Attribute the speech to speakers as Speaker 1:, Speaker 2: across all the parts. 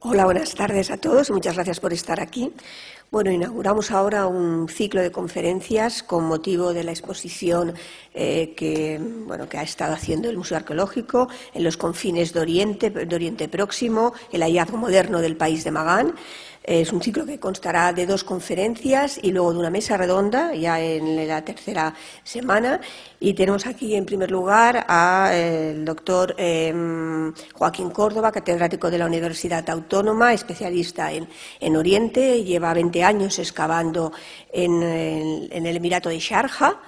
Speaker 1: Hola, buenas tardes a todos. Muchas gracias por estar aquí. Bueno, inauguramos ahora un ciclo de conferencias con motivo de la exposición eh, que, ha estado haciendo el Museo Arqueológico en los confines de Oriente, de Oriente Próximo, el hallazgo moderno del país de Magán. Es un ciclo que constará de dos conferencias y luego de una mesa redonda, ya en la tercera semana. Y tenemos aquí, en primer lugar, al doctor em, Joaquín Córdoba, catedrático de la Universidad Autónoma, especialista en, en Oriente. Lleva 20 años excavando en el Emirato de Sharjah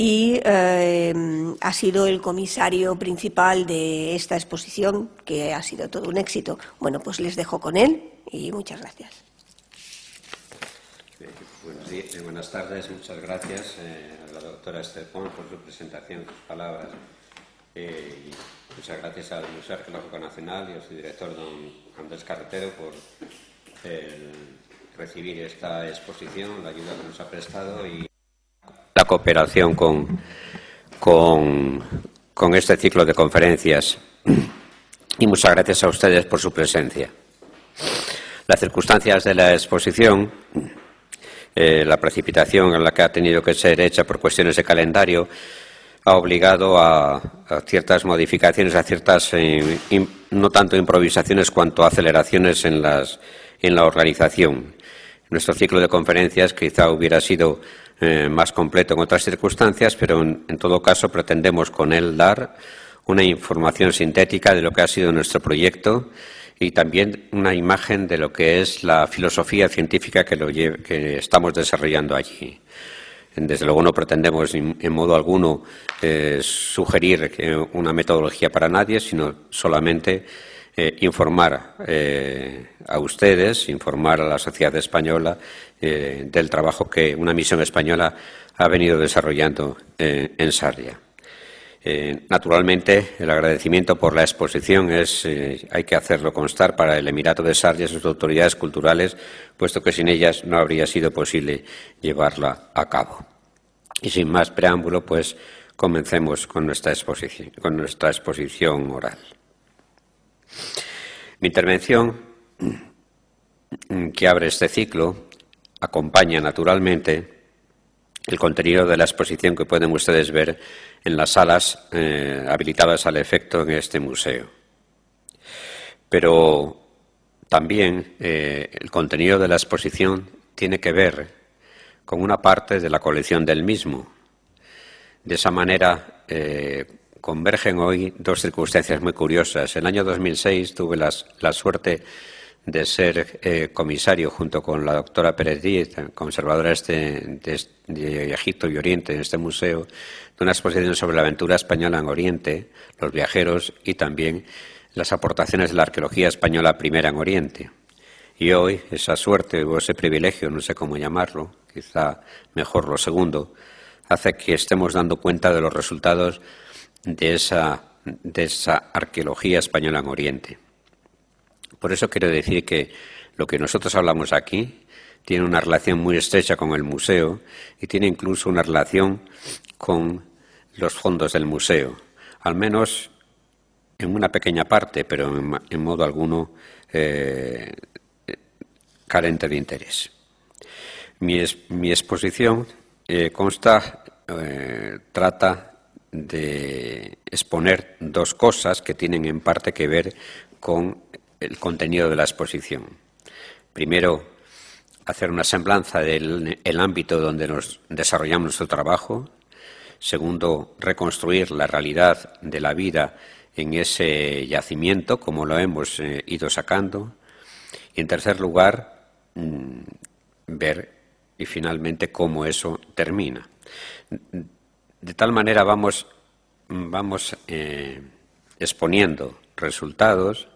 Speaker 1: y em, ha sido el comisario principal de esta exposición, que ha sido todo un éxito. Bueno, pues les dejo con él y muchas gracias. Eh, buenas tardes, muchas gracias eh, a la doctora Estepón por su presentación, sus palabras. Eh, muchas gracias al Museo Arqueológico Nacional y a su director, don Andrés Carretero, por recibir esta exposición, la ayuda que nos ha prestado y la cooperación con, este ciclo de conferencias. Y muchas gracias a ustedes por su presencia. Las circunstancias de la exposición, eh, la precipitación en la que ha tenido que ser hecha por cuestiones de calendario, ha obligado a, ciertas modificaciones, a ciertas, eh, no tanto improvisaciones cuanto aceleraciones en, las, en la organización. Nuestro ciclo de conferencias quizá hubiera sido eh, más completo en otras circunstancias, pero en, todo caso pretendemos con él dar una información sintética de lo que ha sido nuestro proyecto y también una imagen de lo que es la filosofía científica que, lo que estamos desarrollando allí. Desde luego no pretendemos en modo alguno eh, sugerir una metodología para nadie, sino solamente informar eh, a ustedes, informar a la sociedad española eh, del trabajo que una misión española ha venido desarrollando eh, en Sarria. naturalmente, el agradecimiento por la exposición es, hay que hacerlo constar para el Emirato de Sarria y sus autoridades culturales, puesto que sin ellas no habría sido posible llevarla a cabo. Y sin más preámbulo, pues comencemos con nuestra exposición, con nuestra exposición oral. Mi intervención, que abre este ciclo, acompaña naturalmente el contenido de la exposición que pueden ustedes ver en las salas eh, habilitadas al efecto en este museo. Pero también eh, el contenido de la exposición tiene que ver con una parte de la colección del mismo. De esa manera, eh, convergen hoy dos circunstancias muy curiosas. En el año 2006 tuve la suerte de ser eh, comisario junto con la doctora Pérez Díez, conservadora este, de, de, Egipto y Oriente en este museo, de una exposición sobre la aventura española en Oriente, los viajeros y también las aportaciones de la arqueología española primera en Oriente. Y hoy esa suerte o ese privilegio, no sé cómo llamarlo, quizá mejor lo segundo, hace que estemos dando cuenta de los resultados de esa, de esa arqueología española en Oriente. Por eso quiero decir que lo que nosotros hablamos aquí tiene una relación muy estrecha con el museo y tiene incluso una relación con los fondos del museo, al menos en una pequeña parte, pero en, modo alguno eh, carente de interés. Mi, exposición eh, consta, eh, trata de exponer dos cosas que tienen en parte que ver con el contenido de la exposición. Primero, hacer una semblanza del ámbito donde nos desarrollamos nuestro trabajo. Segundo, reconstruir la realidad de la vida en ese yacimiento, como lo hemos eh, ido sacando. Y en tercer lugar, mm, ver y finalmente cómo eso termina. De tal manera vamos, vamos eh, exponiendo resultados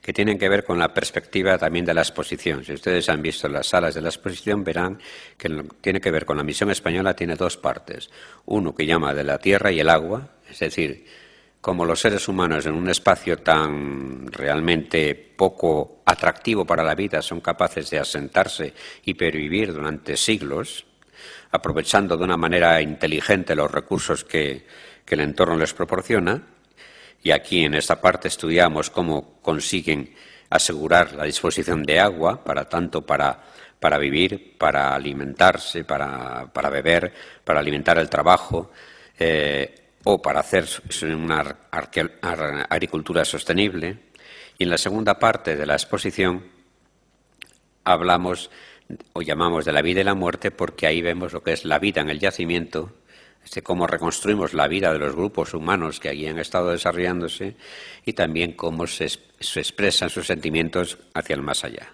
Speaker 1: que tienen que ver con la perspectiva también de la exposición. Si ustedes han visto las salas de la exposición, verán que tiene que ver con la misión española, tiene dos partes. Uno que llama de la tierra y el agua, es decir, como los seres humanos en un espacio tan realmente poco atractivo para la vida son capaces de asentarse y pervivir durante siglos, aprovechando de una manera inteligente los recursos que, el entorno les proporciona. Y aquí en esta parte estudiamos cómo consiguen asegurar la disposición de agua para tanto para, vivir, para alimentarse, para, beber, para alimentar el trabajo eh, o para hacer una agricultura sostenible. Y en la segunda parte de la exposición hablamos o llamamos de la vida y la muerte, porque ahí vemos lo que es la vida en el yacimiento, este, cómo reconstruimos la vida de los grupos humanos que allí han estado desarrollándose y también cómo se, expresan sus sentimientos hacia el más allá.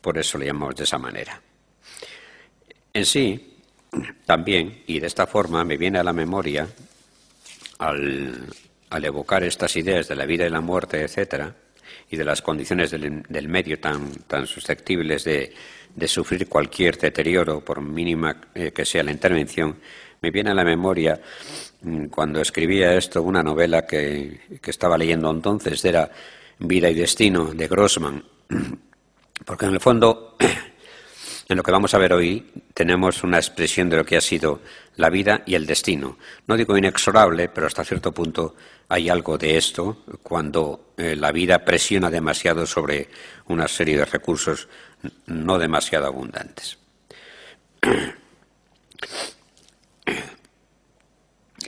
Speaker 1: Por eso lo llamamos de esa manera. En sí, también, y de esta forma me viene a la memoria, al, evocar estas ideas de la vida y la muerte, etcétera, y de las condiciones del, del medio tan, tan susceptibles de, de sufrir cualquier deterioro, por mínima eh, que sea la intervención, me viene a la memoria mm, cuando escribía esto una novela que, estaba leyendo entonces, era Vida y Destino de Grossman, porque en el fondo, en lo que vamos a ver hoy, tenemos una expresión de lo que ha sido la vida y el destino. No digo inexorable, pero hasta cierto punto hay algo de esto cuando eh, la vida presiona demasiado sobre una serie de recursos no demasiado abundantes.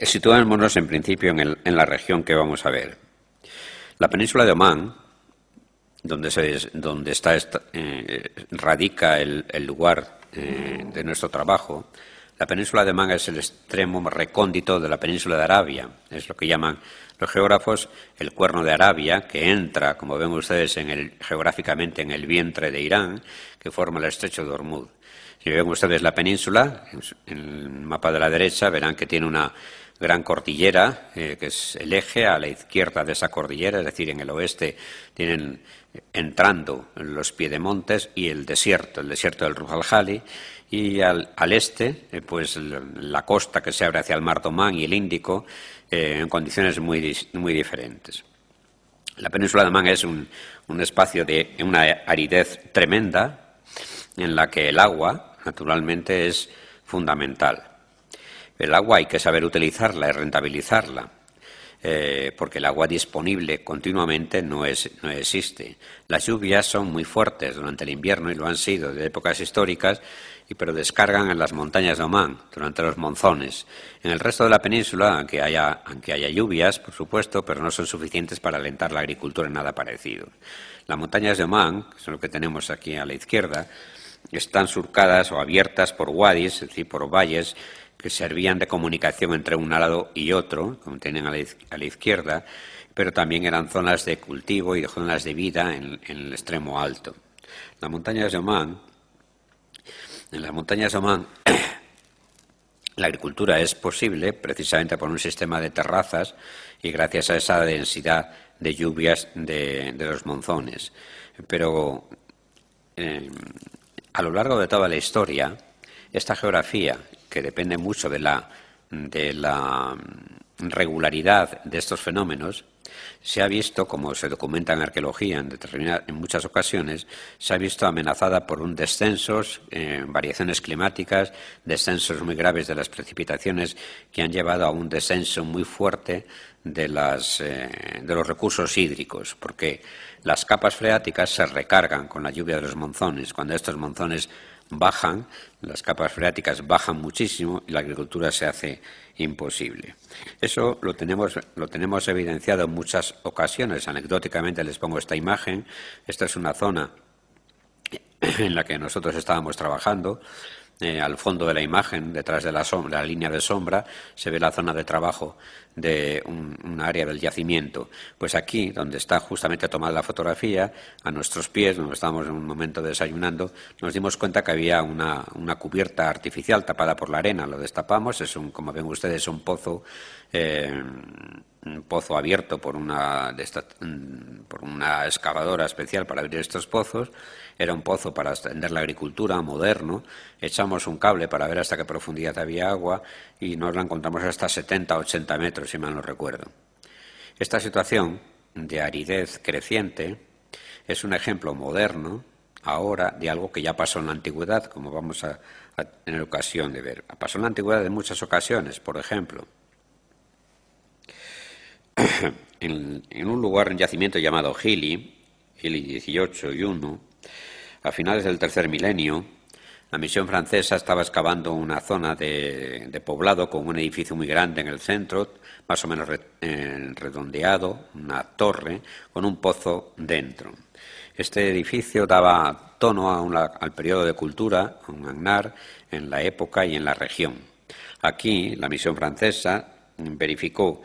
Speaker 1: Situémonos en principio en, la región que vamos a ver. La península de Omán, donde, se, donde está, eh, radica el lugar eh, de nuestro trabajo, la península de Manga es el extremo recóndito de la península de Arabia. Es lo que llaman los geógrafos el cuerno de Arabia, que entra, como ven ustedes, en el, geográficamente en el vientre de Irán, que forma el estrecho de Hormuz. Si ven ustedes la península, en el mapa de la derecha, verán que tiene una gran cordillera, eh, que es el eje a la izquierda de esa cordillera, es decir, en el oeste tienen entrando en los piedemontes y el desierto, el desierto del Rujaljali, y al, este, eh, pues la costa que se abre hacia el Mar Domán y el Índico, eh, en condiciones muy, muy diferentes. La península de Man es un, un espacio de una aridez tremenda, en la que el agua, naturalmente, es fundamental. El agua hay que saber utilizarla y rentabilizarla eh, porque el agua disponible continuamente no, es, no existe. Las lluvias son muy fuertes durante el invierno y lo han sido de épocas históricas, y, pero descargan en las montañas de Oman durante los monzones. En el resto de la península, aunque haya, haya lluvias, por supuesto, pero no son suficientes para alentar la agricultura en nada parecido. Las montañas de Oman, que son lo que tenemos aquí a la izquierda, están surcadas o abiertas por wadis, es decir, por valles que servían de comunicación entre un lado y otro, como tienen a la izquierda, pero también eran zonas de cultivo y de zonas de vida en, el extremo alto. de en las montañas de Oman, la agricultura es posible precisamente por un sistema de terrazas y gracias a esa densidad de lluvias de, los monzones. Pero eh, a lo largo de toda la historia, esta geografía que depende mucho de la, regularidad de estos fenómenos, se ha visto, como se documenta en arqueología en, muchas ocasiones, se ha visto amenazada por un descenso, eh, variaciones climáticas, descensos muy graves de las precipitaciones que han llevado a un descenso muy fuerte de, las, eh, de los recursos hídricos, porque las capas freáticas se recargan con la lluvia de los monzones. Cuando estos monzones bajan, las capas freáticas bajan muchísimo y la agricultura se hace imposible. Eso lo tenemos, lo tenemos evidenciado en muchas ocasiones. Anecdóticamente les pongo esta imagen. Esta es una zona en la que nosotros estábamos trabajando eh, al fondo de la imagen, detrás de la, línea de sombra, se ve la zona de trabajo de un, área del yacimiento. Pues aquí, donde está justamente tomada la fotografía, a nuestros pies, donde estábamos en un momento desayunando, nos dimos cuenta que había una, cubierta artificial tapada por la arena. Lo destapamos, es un, como ven ustedes, un pozo. Eh, un pozo abierto por una, mm, por una excavadora especial para abrir estos pozos era un pozo para extender la agricultura moderno, echamos un cable para ver hasta qué profundidad había agua y nos la encontramos hasta 70, 80 metros, si mal no recuerdo. Esta situación de aridez creciente es un ejemplo moderno ahora de algo que ya pasó en la antigüedad, como vamos a, tener ocasión de ver. Pasó en la antigüedad en muchas ocasiones, por ejemplo. En, un lugar, en yacimiento llamado Gili, Gili 18 y 1, a finales del tercer milenio, la misión francesa estaba excavando una zona de, poblado con un edificio muy grande en el centro, más o menos eh, redondeado, una torre, con un pozo dentro. Este edificio daba tono a al periodo de cultura, un agnar, en la época y en la región. Aquí la misión francesa verificó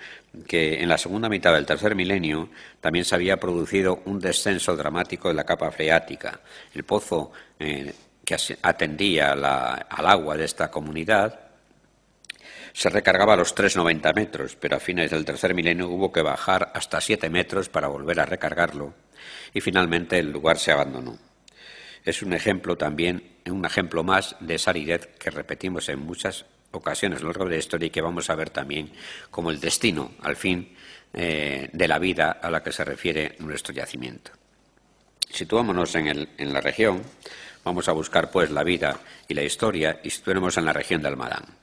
Speaker 1: que en la segunda mitad del tercer milenio también se había producido un descenso dramático de la capa freática. El pozo eh, que atendía al agua de esta comunidad se recargaba a los 3,90 metros, pero a fines del tercer milenio hubo que bajar hasta 7 metros para volver a recargarlo y finalmente el lugar se abandonó. Es un ejemplo también, un ejemplo más de esa que repetimos en muchas ocasiones a lo largo de la historia y que vamos a ver también como el destino, al fin, eh, de la vida a la que se refiere nuestro yacimiento. Situámonos en, en la región, vamos a buscar pues la vida y la historia y situémonos en la región de Almadán.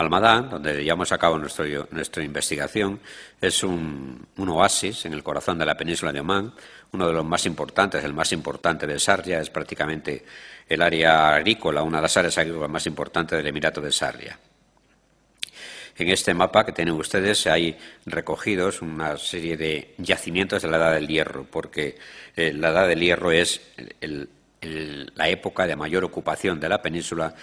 Speaker 1: Almadá, donde llevamos a cabo nuestro, nuestra investigación, es un, oasis en el corazón de la península de Omán, uno de los más importantes, el más importante de Sarria, es prácticamente el área agrícola, una de las áreas agrícolas más importantes del Emirato de Sarria. En este mapa que tienen ustedes hay recogidos una serie de yacimientos de la Edad del Hierro, porque eh, la Edad del Hierro es la época de mayor ocupación de la península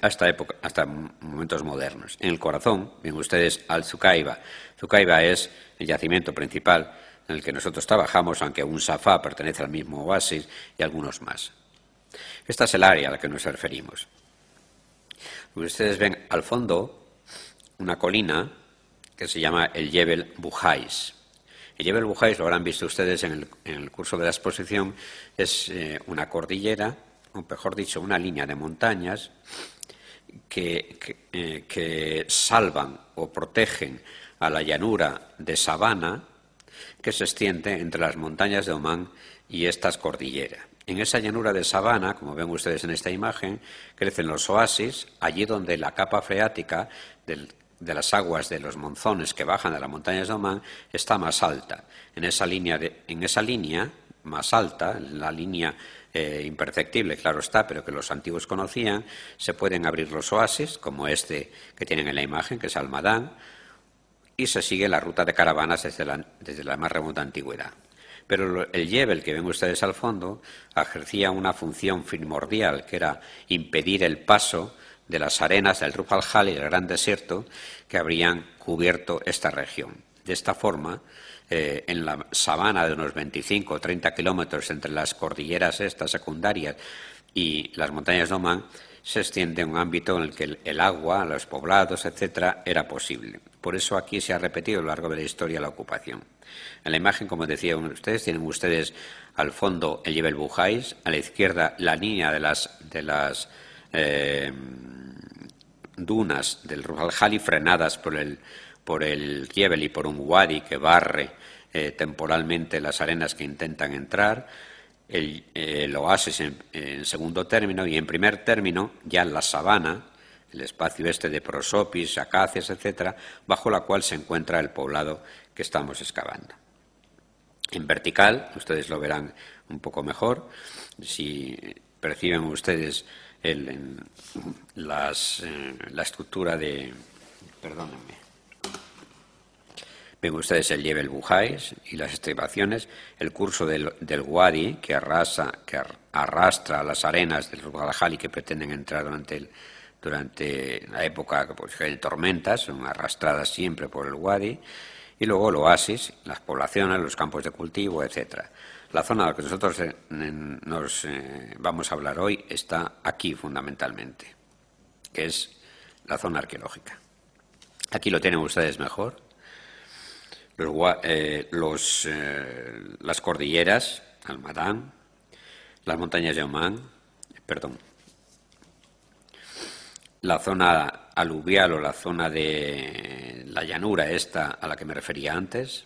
Speaker 1: hasta, época, hasta momentos modernos. En el corazón, ven ustedes al Zucaiba. Zucaiba es el yacimiento principal en el que nosotros trabajamos, aunque un Safá pertenece al mismo oasis y algunos más. Esta es el área a la que nos referimos. Ustedes ven al fondo una colina que se llama el Yebel Bujais. El Yebel Bujais, lo habrán visto ustedes en el, en el curso de la exposición, es eh, una cordillera o mejor dicho, una línea de montañas eh, que, salvan o protegen a la llanura de sabana que se extiende entre las montañas de Omán y estas cordilleras. En esa llanura de sabana, como ven ustedes en esta imagen, crecen los oasis, allí donde la capa freática de las aguas de los monzones que bajan de las montañas de Omán está más alta. En esa línea, en esa línea más alta, en la línea eh, imperceptible, claro está, pero que los antiguos conocían, se pueden abrir los oasis, como este que tienen en la imagen, que es Almadán, y se sigue la ruta de caravanas desde la, más remota antigüedad. Pero el Yebel que ven ustedes al fondo ejercía una función primordial, que era impedir el paso de las arenas del Rub y el Gran Desierto que habrían cubierto esta región. De esta forma, eh, en la sabana de unos 25 o 30 kilómetros entre las cordilleras estas secundarias y las montañas de Oman, se extiende un ámbito en el que el, agua, los poblados, etcétera, era posible. Por eso aquí se ha repetido a lo largo de la historia la ocupación. En la imagen, como decía uno de ustedes, tienen ustedes al fondo el Yebel Bujais, a la izquierda la línea de las, de las eh, dunas del Rujal frenadas por el, por el y por un wadi que barre eh, temporalmente las arenas que intentan entrar, el, eh, oasis en, segundo término y en primer término ya la sabana, el espacio este de prosopis, acacias, etcétera, bajo la cual se encuentra el poblado que estamos excavando. En vertical, ustedes lo verán un poco mejor, si perciben ustedes el, las, eh, la estructura de, perdónenme, Ven ustedes el Jebel Bujáis y las estribaciones, el curso del, del Wadi que, arrasa, que arrastra las arenas del y que pretenden entrar durante, la época de pues, tormentas, son arrastradas siempre por el Wadi, y luego el oasis, las poblaciones, los campos de cultivo, etcétera. La zona de la que nosotros eh, nos eh, vamos a hablar hoy está aquí fundamentalmente, que es la zona arqueológica. Aquí lo tienen ustedes mejor eh, los, eh, las cordilleras, Almadán, las montañas de eh, perdón, la zona aluvial o la zona de la llanura esta a la que me refería antes.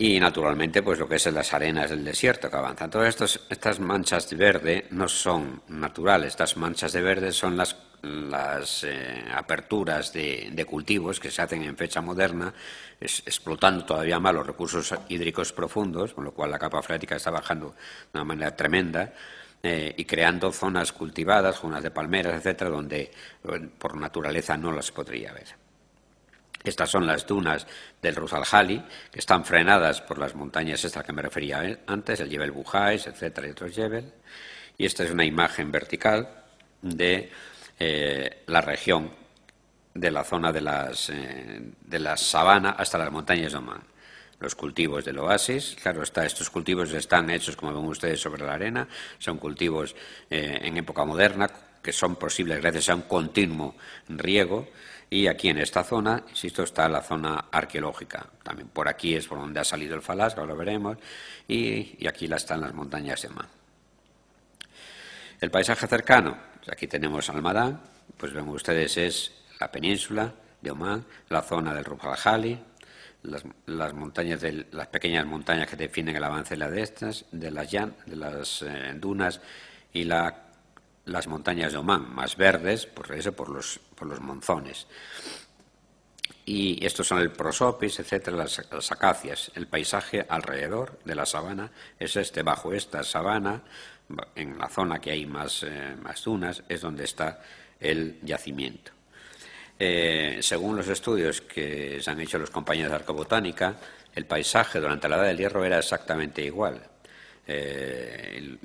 Speaker 1: Y naturalmente, pues lo que es las arenas del desierto que avanzan. Todas estas manchas de verde no son naturales, estas manchas de verde son las las eh, aperturas de, cultivos que se hacen en fecha moderna, explotando todavía más los recursos hídricos profundos, con lo cual la capa freática está bajando de una manera tremenda. Eh, y creando zonas cultivadas, zonas de palmeras, etcétera, donde por naturaleza no las podría ver. Estas son las dunas del Ruzaljali que están frenadas por las montañas estas que me refería antes, el Jebel Bujais, etcétera, y otros Jebel. Y esta es una imagen vertical de eh, la región de la zona de las, eh, de la sabana hasta las montañas de Oman. Los cultivos del oasis, claro está, estos cultivos están hechos, como ven ustedes, sobre la arena, son cultivos eh, en época moderna que son posibles gracias a un continuo riego. Y aquí en esta zona, insisto, está la zona arqueológica. También por aquí es por donde ha salido el falasco, ahora lo veremos. Y, y aquí están las montañas de Oman. El paisaje cercano, Aquí tenemos Almadá, pues ven ustedes es la península de Omán, la zona del Rujaljali, las, montañas las pequeñas montañas que definen el avance de, la de estas, de las, de las eh, dunas y las montañas de Omán, más verdes, por eso, por los, los monzones. Y estos son el prosopis, etcétera, las acacias. El paisaje alrededor de la sabana es este, bajo esta sabana en la zona que hay eh, más, dunas, es donde está el yacimiento. Eh, según los estudios que se han hecho los compañeros de Arcobotánica, el paisaje durante la Edad del Hierro era exactamente igual. Eh,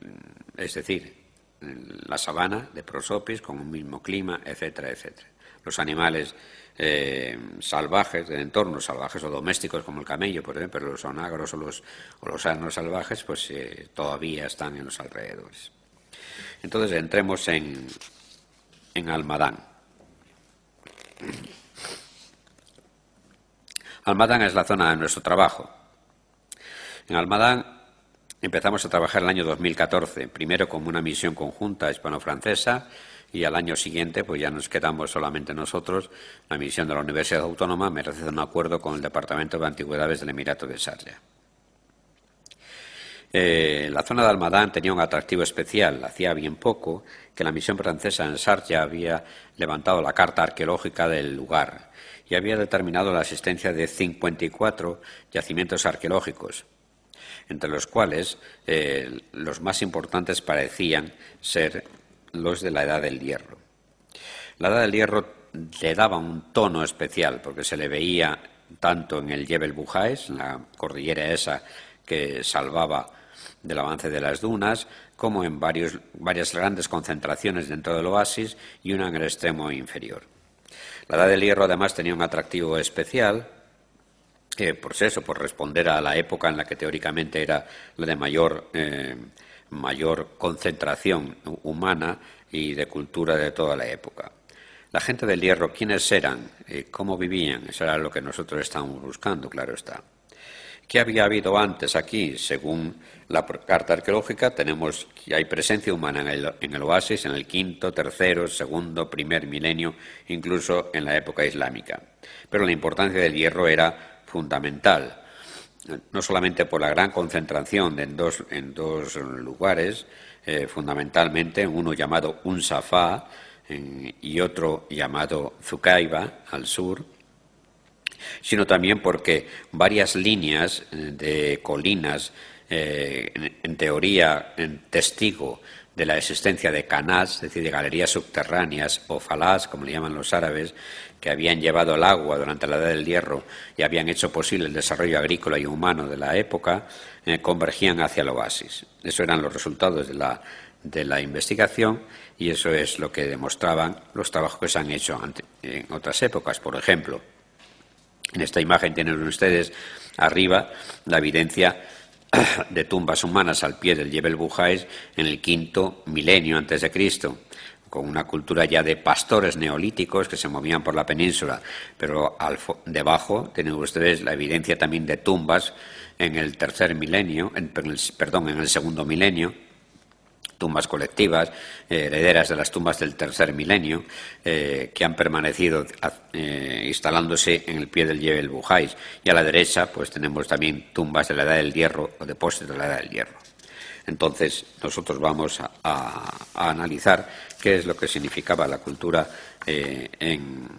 Speaker 1: es decir, la sabana de prosopis con un mismo clima, etcétera, etcétera. Los animales eh, salvajes, de entornos salvajes o domésticos como el camello, por ejemplo, pero los onagros o los, o los salvajes, pues eh, todavía están en los alrededores. Entonces entremos en, en Almadán. Almadán es la zona de nuestro trabajo. En Almadán empezamos a trabajar el año 2014, primero como una misión conjunta hispano-francesa y al año siguiente pues ya nos quedamos solamente nosotros. La misión de la Universidad Autónoma merece un acuerdo con el Departamento de Antigüedades del Emirato de Sharjah. Eh, la zona de Almadán tenía un atractivo especial. Hacía bien poco que la misión francesa en Sarja había levantado la carta arqueológica del lugar y había determinado la existencia de 54 yacimientos arqueológicos, entre los cuales eh, los más importantes parecían ser los de la Edad del Hierro. La Edad del Hierro le daba un tono especial porque se le veía tanto en el Yebel Bujáes, la cordillera esa que salvaba del avance de las dunas, como en varios, varias grandes concentraciones dentro del oasis y una en el extremo inferior. La Edad del Hierro además tenía un atractivo especial, que eh, por eso, por responder a la época en la que teóricamente era la de mayor eh, mayor concentración humana y de cultura de toda la época. La gente del hierro, ¿quiénes eran? Eh, ¿Cómo vivían? Eso era lo que nosotros estábamos buscando, claro está. ¿Qué había habido antes aquí? Según la carta arqueológica, tenemos que hay presencia humana en el, en el oasis en el quinto, tercero, segundo, primer milenio, incluso en la época islámica. Pero la importancia del hierro era fundamental no solamente por la gran concentración en dos, lugares, eh, fundamentalmente uno llamado Unsafá y otro llamado Zucaiba, al sur, sino también porque varias líneas eh, de colinas, eh, en, teoría en testigo de la existencia de canás, es decir, de galerías subterráneas o falás, como le llaman los árabes, que habían llevado el agua durante la Edad del Hierro y habían hecho posible el desarrollo agrícola y humano de la época, eh, convergían hacia el oasis. Esos eran los resultados de la, de la investigación y eso es lo que demostraban los trabajos que se han hecho en otras épocas. Por ejemplo, en esta imagen tienen ustedes arriba la evidencia de tumbas humanas al pie del Yebel Bujáis en el quinto milenio antes de Cristo con una cultura ya de pastores neolíticos que se movían por la península, pero al debajo tienen ustedes la evidencia también de tumbas en el tercer milenio, perdón, en el segundo milenio, tumbas colectivas, eh, herederas de las tumbas del tercer milenio, eh, que han permanecido eh, instalándose en el pie del Jebel Bujáis. Y a la derecha, pues tenemos también tumbas de la Edad del Hierro o depósitos de la Edad del Hierro. Entonces, nosotros vamos a analizar qué es lo que significaba la cultura en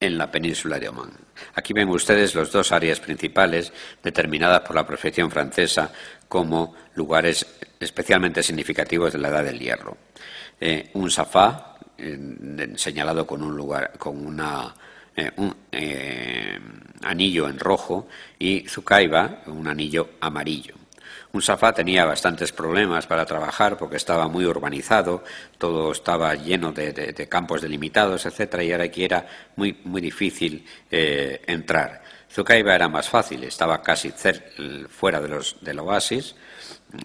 Speaker 1: en la península de Omán. Aquí ven ustedes las dos áreas principales determinadas por la profesión francesa como lugares especialmente significativos de la Edad del Hierro. Eh, un safá eh, señalado con un lugar, con eh, un anillo en rojo y su un anillo amarillo. Un safá tenía bastantes problemas para trabajar porque estaba muy urbanizado, todo estaba lleno de, campos delimitados, etcétera, y ahora aquí era muy, muy difícil eh, entrar. Zucaiba era más fácil, estaba casi fuera de los, del oasis,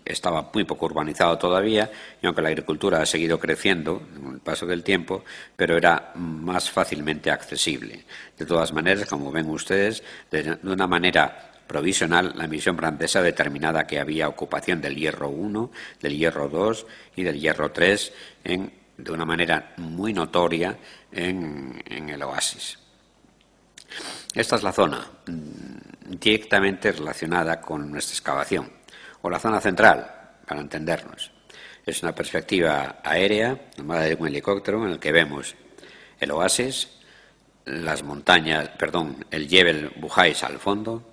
Speaker 1: estaba muy poco urbanizado todavía, y aunque la agricultura ha seguido creciendo con el paso del tiempo, pero era más fácilmente accesible. De todas maneras, como ven ustedes, de una manera provisional la misión francesa determinada que había ocupación del Hierro 1, del Hierro 2 y del Hierro 3 en, de una manera muy notoria en, el oasis. Esta es la zona mm, directamente relacionada con nuestra excavación, o la zona central, para entendernos. Es una perspectiva aérea, tomada de un helicóptero, en el que vemos el oasis, las montañas, perdón, el Jebel Bujais al fondo,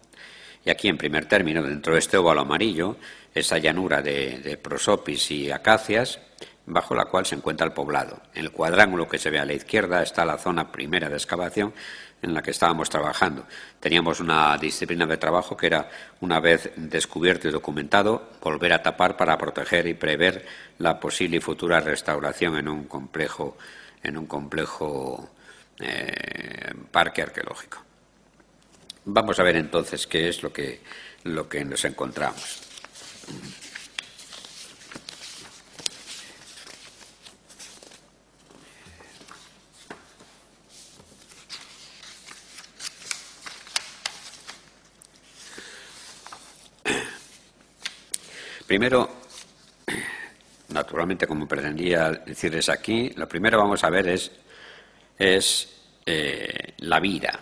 Speaker 1: y aquí, en primer término, dentro de este óvalo amarillo, esa llanura de, prosopis y acacias, bajo la cual se encuentra el poblado. En el cuadrángulo que se ve a la izquierda está la zona primera de excavación en la que estábamos trabajando. Teníamos una disciplina de trabajo que era, una vez descubierto y documentado, volver a tapar para proteger y prever la posible y futura restauración en un complejo, en un complejo eh, parque arqueológico. Vamos a ver entonces qué es lo que, lo que nos encontramos. Primero, naturalmente, como pretendía decirles aquí, lo primero que vamos a ver es, es eh, la vida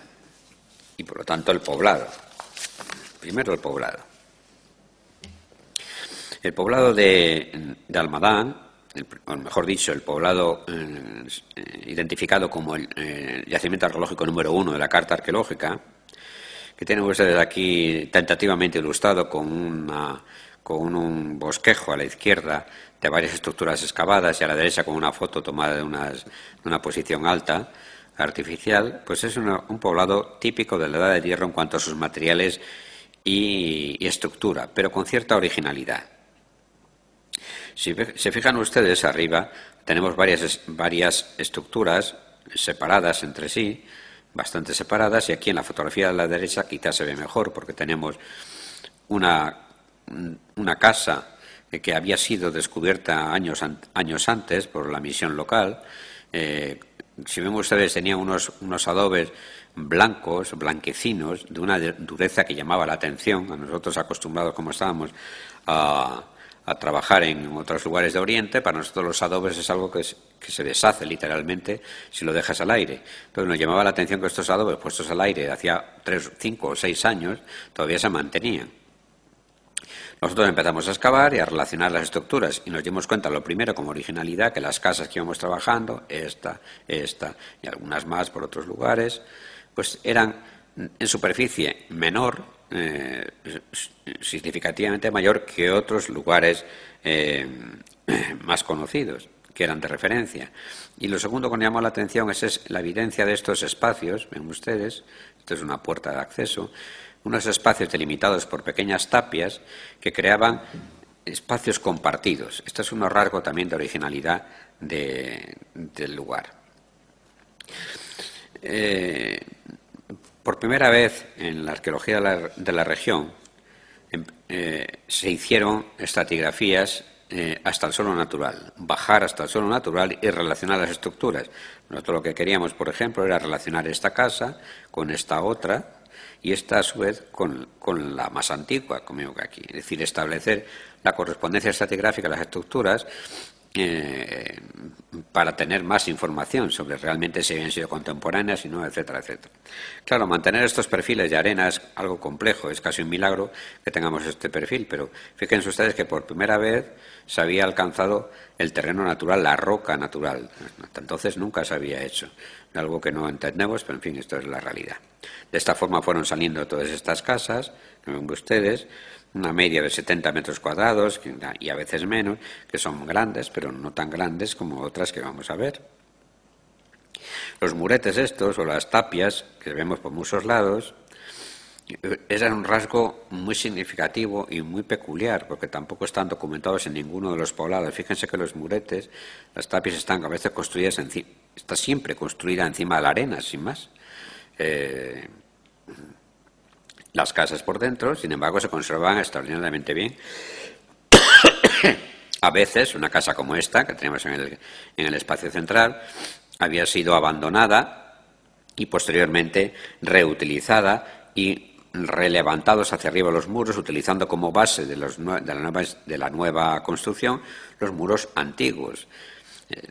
Speaker 1: y por lo tanto el poblado. Primero el poblado. El poblado de, Almadán, o mejor dicho, el poblado eh, identificado como el, eh, yacimiento arqueológico número uno de la Carta Arqueológica, que tiene pues, desde aquí tentativamente ilustrado con, con un bosquejo a la izquierda de varias estructuras excavadas y a la derecha con una foto tomada de, de una posición alta, artificial, pues es un poblado típico de la Edad de Hierro en cuanto a sus materiales y, estructura, pero con cierta originalidad. Si se fijan ustedes arriba, tenemos varias, varias estructuras separadas entre sí, bastante separadas, y aquí en la fotografía de la derecha quizás se ve mejor porque tenemos una, una casa que había sido descubierta años, años antes por la misión local, eh, si ven ustedes, tenía unos, adobes blancos, blanquecinos, de una dureza que llamaba la atención, a nosotros acostumbrados como estábamos a, trabajar en otros lugares de Oriente, para nosotros los adobes es algo que, que, se deshace literalmente si lo dejas al aire. Entonces nos llamaba la atención que estos adobes puestos al aire hacía tres, cinco o seis años todavía se mantenían. Nosotros empezamos a excavar y a relacionar las estructuras y nos dimos cuenta, lo primero, como originalidad, que las casas que íbamos trabajando, esta, esta y algunas más por otros lugares, pues eran en superficie menor, eh, significativamente mayor que otros lugares eh, más conocidos que eran de referencia. Y lo segundo que nos llamó la atención es, es la evidencia de estos espacios, ven ustedes, esto es una puerta de acceso, unos espacios delimitados por pequeñas tapias que creaban espacios compartidos. Este es un rasgo también de originalidad del lugar. Eh, por primera vez en la arqueología de la, región em, eh, se hicieron estratigrafías eh, hasta el suelo natural, bajar hasta el suelo natural y relacionar las estructuras. Nosotros lo que queríamos, por ejemplo, era relacionar esta casa con esta otra, y esta a su vez con, la más antigua, como digo aquí. Es decir, establecer la correspondencia estratigráfica de las estructuras para tener más información sobre realmente si habían sido contemporáneas y no, etcétera, etcétera. Claro, mantener estos perfiles de arena es algo complejo, es casi un milagro que tengamos este perfil, pero fíjense ustedes que por primera vez se había alcanzado el terreno natural, la roca natural. Hasta entonces nunca se había hecho, algo que no entendemos, pero en fin, esto es la realidad. De esta forma fueron saliendo todas estas casas, como ustedes, una media de 70 metros cuadrados y a veces menos, que son grandes, pero no tan grandes como otras que vamos a ver. Los muretes estos, o las tapias, que vemos por muchos lados, eh, eran un rasgo muy significativo y muy peculiar, porque tampoco están documentados en ninguno de los poblados. Fíjense que los muretes, las tapias están a veces construidas, está siempre construida encima de la arena, sin más. Eh, las casas por dentro, sin embargo, se conservan extraordinariamente bien. A veces, una casa como esta, que tenemos en el, espacio central, había sido abandonada y posteriormente reutilizada y relevantados hacia arriba los muros, utilizando como base de, los, de, la, nueva, de la nueva construcción los muros antiguos. Eh,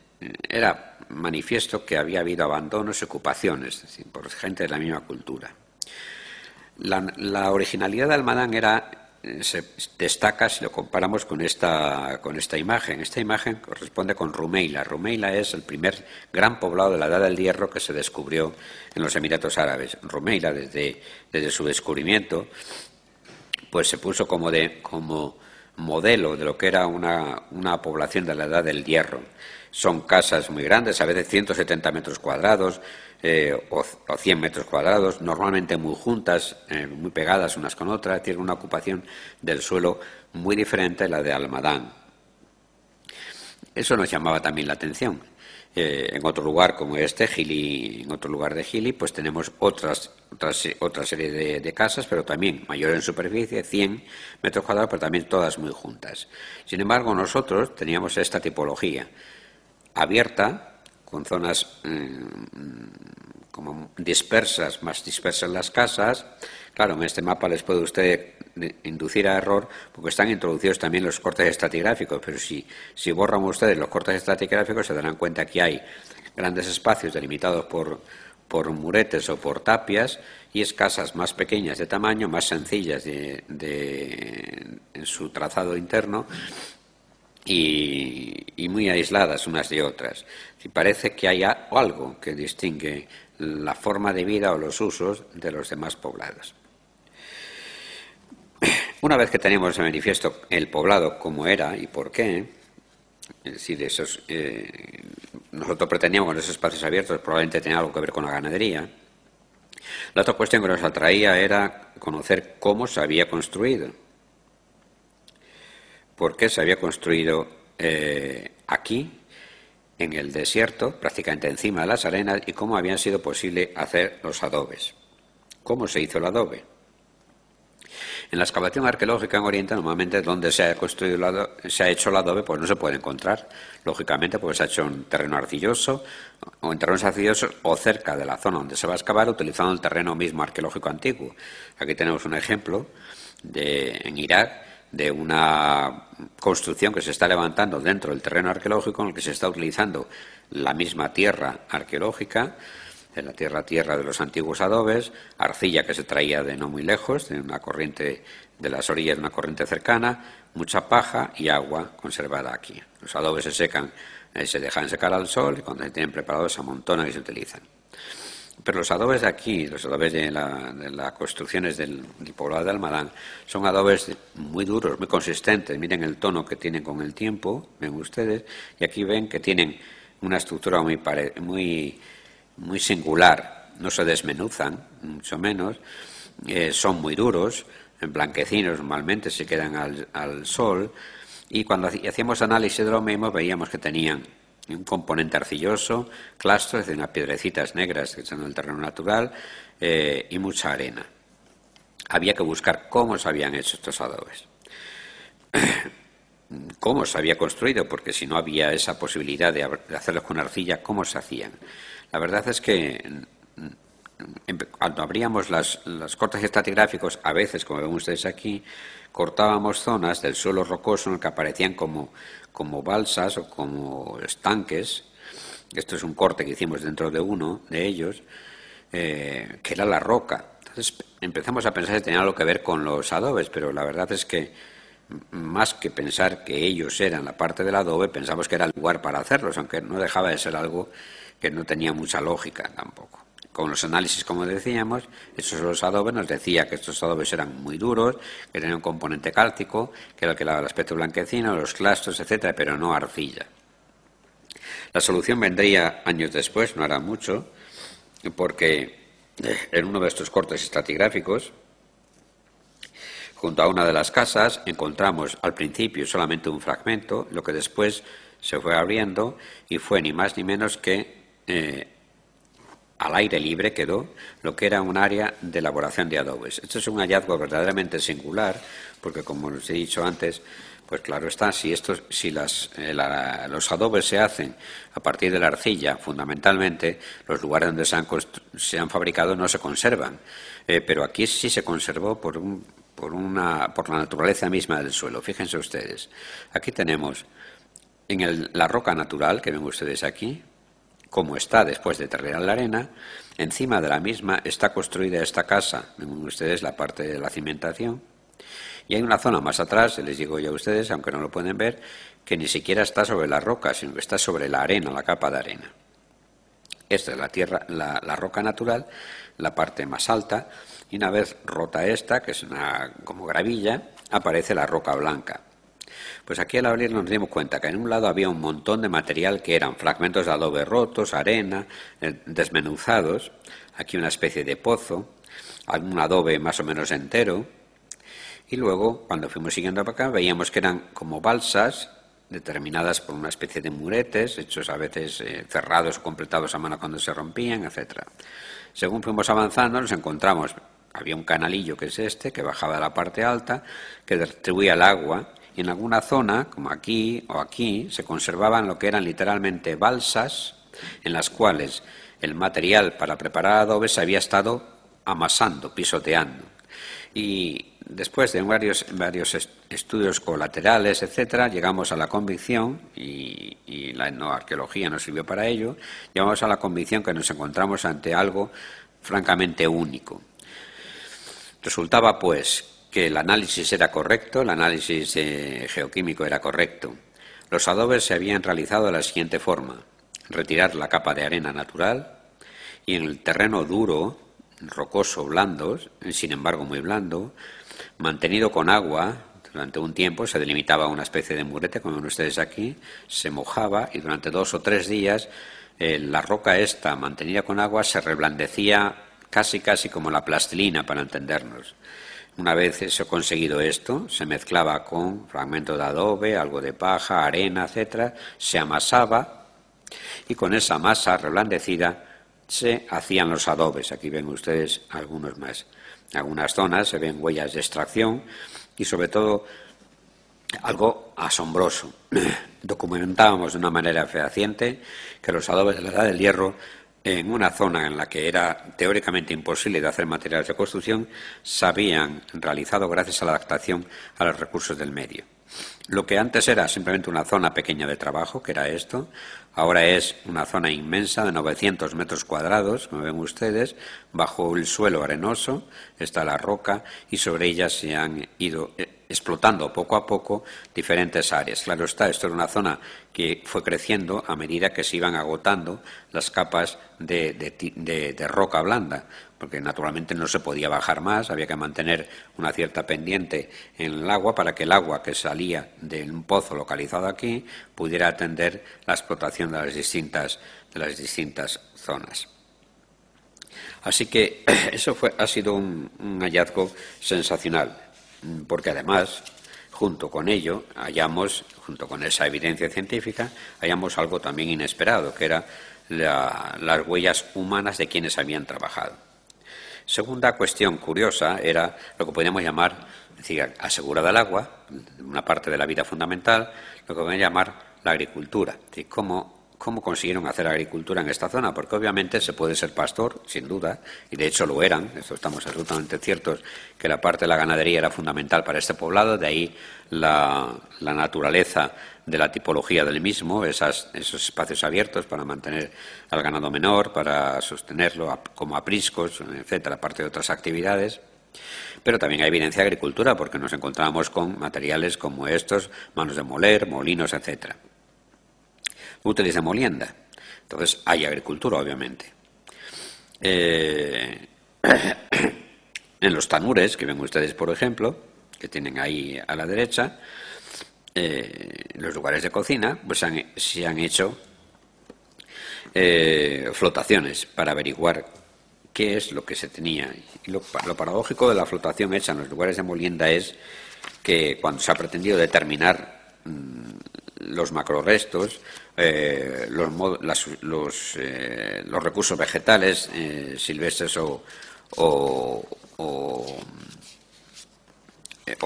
Speaker 1: era manifiesto que había habido abandonos y ocupaciones por gente de la misma cultura. La, originalidad de Almadán era, eh, se destaca si lo comparamos con esta, con esta imagen. Esta imagen corresponde con Rumeila. Rumeila es el primer gran poblado de la Edad del Hierro que se descubrió en los Emiratos Árabes. Rumeila, desde, desde su descubrimiento, pues se puso como, de, como modelo de lo que era una, una población de la Edad del Hierro. Son casas muy grandes, a veces 170 metros cuadrados, eh, o, 100 metros cuadrados, normalmente muy juntas, eh, muy pegadas unas con otras, tienen una ocupación del suelo muy diferente a la de Almadán. Eso nos llamaba también la atención. Eh, en otro lugar como este, Gili, en otro lugar de Gili, pues tenemos otras, otra serie de, casas, pero también mayor en superficie, 100 metros cuadrados, pero también todas muy juntas. Sin embargo, nosotros teníamos esta tipología abierta, con zonas eh, mm, como dispersas, más dispersas las casas. Claro, en este mapa les puede usted eh, inducir a error porque están introducidos también los cortes estratigráficos, pero si, si borran ustedes los cortes estratigráficos se darán cuenta que hay grandes espacios delimitados por, por muretes o por tapias y escasas más pequeñas de tamaño, más sencillas en su trazado interno y, muy aisladas unas de otras. Y parece que hay algo que distingue la forma de vida o los usos de los demás poblados. Una vez que teníamos en manifiesto el poblado como era y por qué, es eh, nosotros pretendíamos que esos espacios abiertos probablemente tenía algo que ver con la ganadería. La otra cuestión que nos atraía era conocer cómo se había construido ¿Por qué se había construido eh, aquí, en el desierto, prácticamente encima de las arenas, y cómo habían sido posible hacer los adobes. ¿Cómo se hizo el adobe? En la excavación arqueológica en Oriente, normalmente donde se ha, construido se ha hecho el adobe, pues no se puede encontrar, lógicamente, porque se ha hecho en terreno arcilloso, o en terrenos arcillosos, o cerca de la zona donde se va a excavar, utilizando el terreno mismo arqueológico antiguo. Aquí tenemos un ejemplo de, en Irak, de una construcción que se está levantando dentro del terreno arqueológico en el que se está utilizando la misma tierra arqueológica, la tierra tierra de los antiguos adobes, arcilla que se traía de no muy lejos, de una corriente de las orillas de una corriente cercana, mucha paja y agua conservada aquí. Los adobes se secan, eh, se dejan secar al sol y cuando se tienen preparados se amontonan y se utilizan. Pero los adobes de aquí, los adobes de, las construcciones del, poblado de Almadán, son adobes muy duros, muy consistentes. Miren el tono que tienen con el tiempo, ven ustedes, y aquí ven que tienen una estructura muy, muy, singular. No se desmenuzan, mucho menos. Eh, son muy duros, en blanquecinos normalmente se quedan al, al sol. Y cuando hacíamos análisis de lo mismo veíamos que tenían un componente arcilloso, clastos de unas piedrecitas negras que están en el terreno natural eh, y mucha arena. Había que buscar cómo se habían hecho estos adobes. cómo se había construido, porque si no había esa posibilidad de hacerlos con arcilla, ¿cómo se hacían? La verdad es que mm, mm, em, cuando abríamos las, los cortes estratigráficos, a veces, como ven ustedes aquí, cortábamos zonas del suelo rocoso en el que aparecían como, como balsas o como estanques. Esto es un corte que hicimos dentro de uno de ellos, eh, que era la roca. Entonces empezamos a pensar que tenía algo que ver con los adobes, pero la verdad es que más que pensar que ellos eran la parte del adobe, pensamos que era el lugar para hacerlos, aunque no dejaba de ser algo que no tenía mucha lógica tampoco con los análisis, como decíamos, estos los adobes, nos decía que estos adobes eran muy duros, que tenían un componente cálcico, que era el que daba el aspecto blanquecino, los clastos, etcétera, pero no arcilla. La solución vendría años después, no hará mucho, porque eh, en uno de estos cortes estratigráficos, junto a una de las casas, encontramos al principio solamente un fragmento, lo que después se fue abriendo y fue ni más ni menos que eh, al aire libre quedó lo que era un área de elaboración de adobes. Esto es un hallazgo verdaderamente singular, porque como os he dicho antes, pues claro está, si, si las, eh, los adobes se hacen a partir de la arcilla, fundamentalmente, los lugares donde se han, fabricado no se conservan. Eh, pero aquí sí se conservó por, una, por la naturaleza misma del suelo. Fíjense ustedes. Aquí tenemos en la roca natural que ven ustedes aquí, como está después de terrear la arena, encima de la misma está construida esta casa, ven ustedes la parte de la cimentación, y hay una zona más atrás, les digo yo a ustedes, aunque no lo pueden ver, que ni siquiera está sobre la roca, sino que está sobre la arena, la capa de arena. Esta es la tierra, la, la roca natural, la parte más alta, y una vez rota esta, que es una como gravilla, aparece la roca blanca. Pues aquí al abrir nos dimos cuenta que en un lado había un montón de material que eran fragmentos de adobe rotos, arena, eh, desmenuzados, aquí una especie de pozo, algún adobe más o menos entero, y luego, cuando fuimos siguiendo para acá, veíamos que eran como balsas determinadas por una especie de muretes, hechos a veces eh, cerrados o completados a mano cuando se rompían, etc. Según fuimos avanzando, nos encontramos, había un canalillo que es este, que bajaba de la parte alta, que distribuía el agua y en alguna zona, como aquí o aquí, se conservaban lo que eran literalmente balsas en las cuales el material para preparar adobes... se había estado amasando, pisoteando. Y después de varios, estudios colaterales, etcétera, llegamos a la convicción, y, y la etnoarqueología nos sirvió para ello, llegamos a la convicción que nos encontramos ante algo francamente único. Resultaba, pues, el análisis era correcto, el análisis eh, geoquímico era correcto. Los adobes se habían realizado de la siguiente forma. Retirar la capa de arena natural y en el terreno duro, rocoso, blando, sin embargo muy blando, mantenido con agua, durante un tiempo se delimitaba una especie de murete, como ven ustedes aquí, se mojaba y durante dos o tres días eh, la roca esta mantenida con agua se reblandecía casi casi como la plastilina, para entendernos. Una vez eso conseguido esto, se mezclaba con fragmentos de adobe, algo de paja, arena, etcétera, se amasaba y con esa masa reblandecida se hacían los adobes. Aquí ven ustedes algunos más. algunas zonas se ven huellas de extracción y sobre todo algo asombroso. Documentábamos de una manera fehaciente que los adobes de la edad del hierro en una zona en la que era teóricamente imposible de hacer materiales de construcción, se habían realizado gracias a la adaptación a los recursos del medio. Lo que antes era simplemente una zona pequeña de trabajo, que era esto, ahora es una zona inmensa de 900 metros cuadrados, como ven ustedes, bajo el suelo arenoso está la roca y sobre ella se han ido eh, explotando poco a poco diferentes áreas. Claro está, esto era una zona que fue creciendo a medida que se iban agotando las capas de roca blanda porque naturalmente no se podía bajar más, había que mantener una cierta pendiente en el agua para que el agua que salía de un pozo localizado aquí pudiera atender la explotación de las distintas, de las distintas zonas. Así que eso fue, ha sido un, hallazgo sensacional, mm, porque además, junto con ello, hallamos, junto con esa evidencia científica, hallamos algo también inesperado, que era las huellas humanas de quienes habían trabajado. Segunda cuestión curiosa era lo que podríamos llamar, es decir, asegurada el agua, una parte de la vida fundamental, lo que podríamos llamar la agricultura, es decir, cómo cómo consiguieron hacer agricultura en esta zona, porque obviamente se puede ser pastor, sin duda, y de hecho lo eran, eso estamos absolutamente ciertos, que la parte de la ganadería era fundamental para este poblado, de ahí la, naturaleza de la tipología del mismo, esos espacios abiertos para mantener al ganado menor, para sostenerlo como apriscos, etcétera, aparte de otras actividades. Pero también hay evidencia de agricultura, porque nos encontramos con materiales como estos, manos de moler, molinos, etcétera. Utiliza de molienda. Entonces hay agricultura, obviamente. Eh, en los tanures que ven ustedes, por ejemplo, que tienen ahí a la derecha, en eh, los lugares de cocina, pues se han hecho eh, flotaciones para averiguar qué es lo que se tenía. lo, paradójico de la flotación hecha en los lugares de molienda es que cuando se ha pretendido determinar mm, los macrorestos, eh, eh, los, recursos vegetales eh, silvestres o,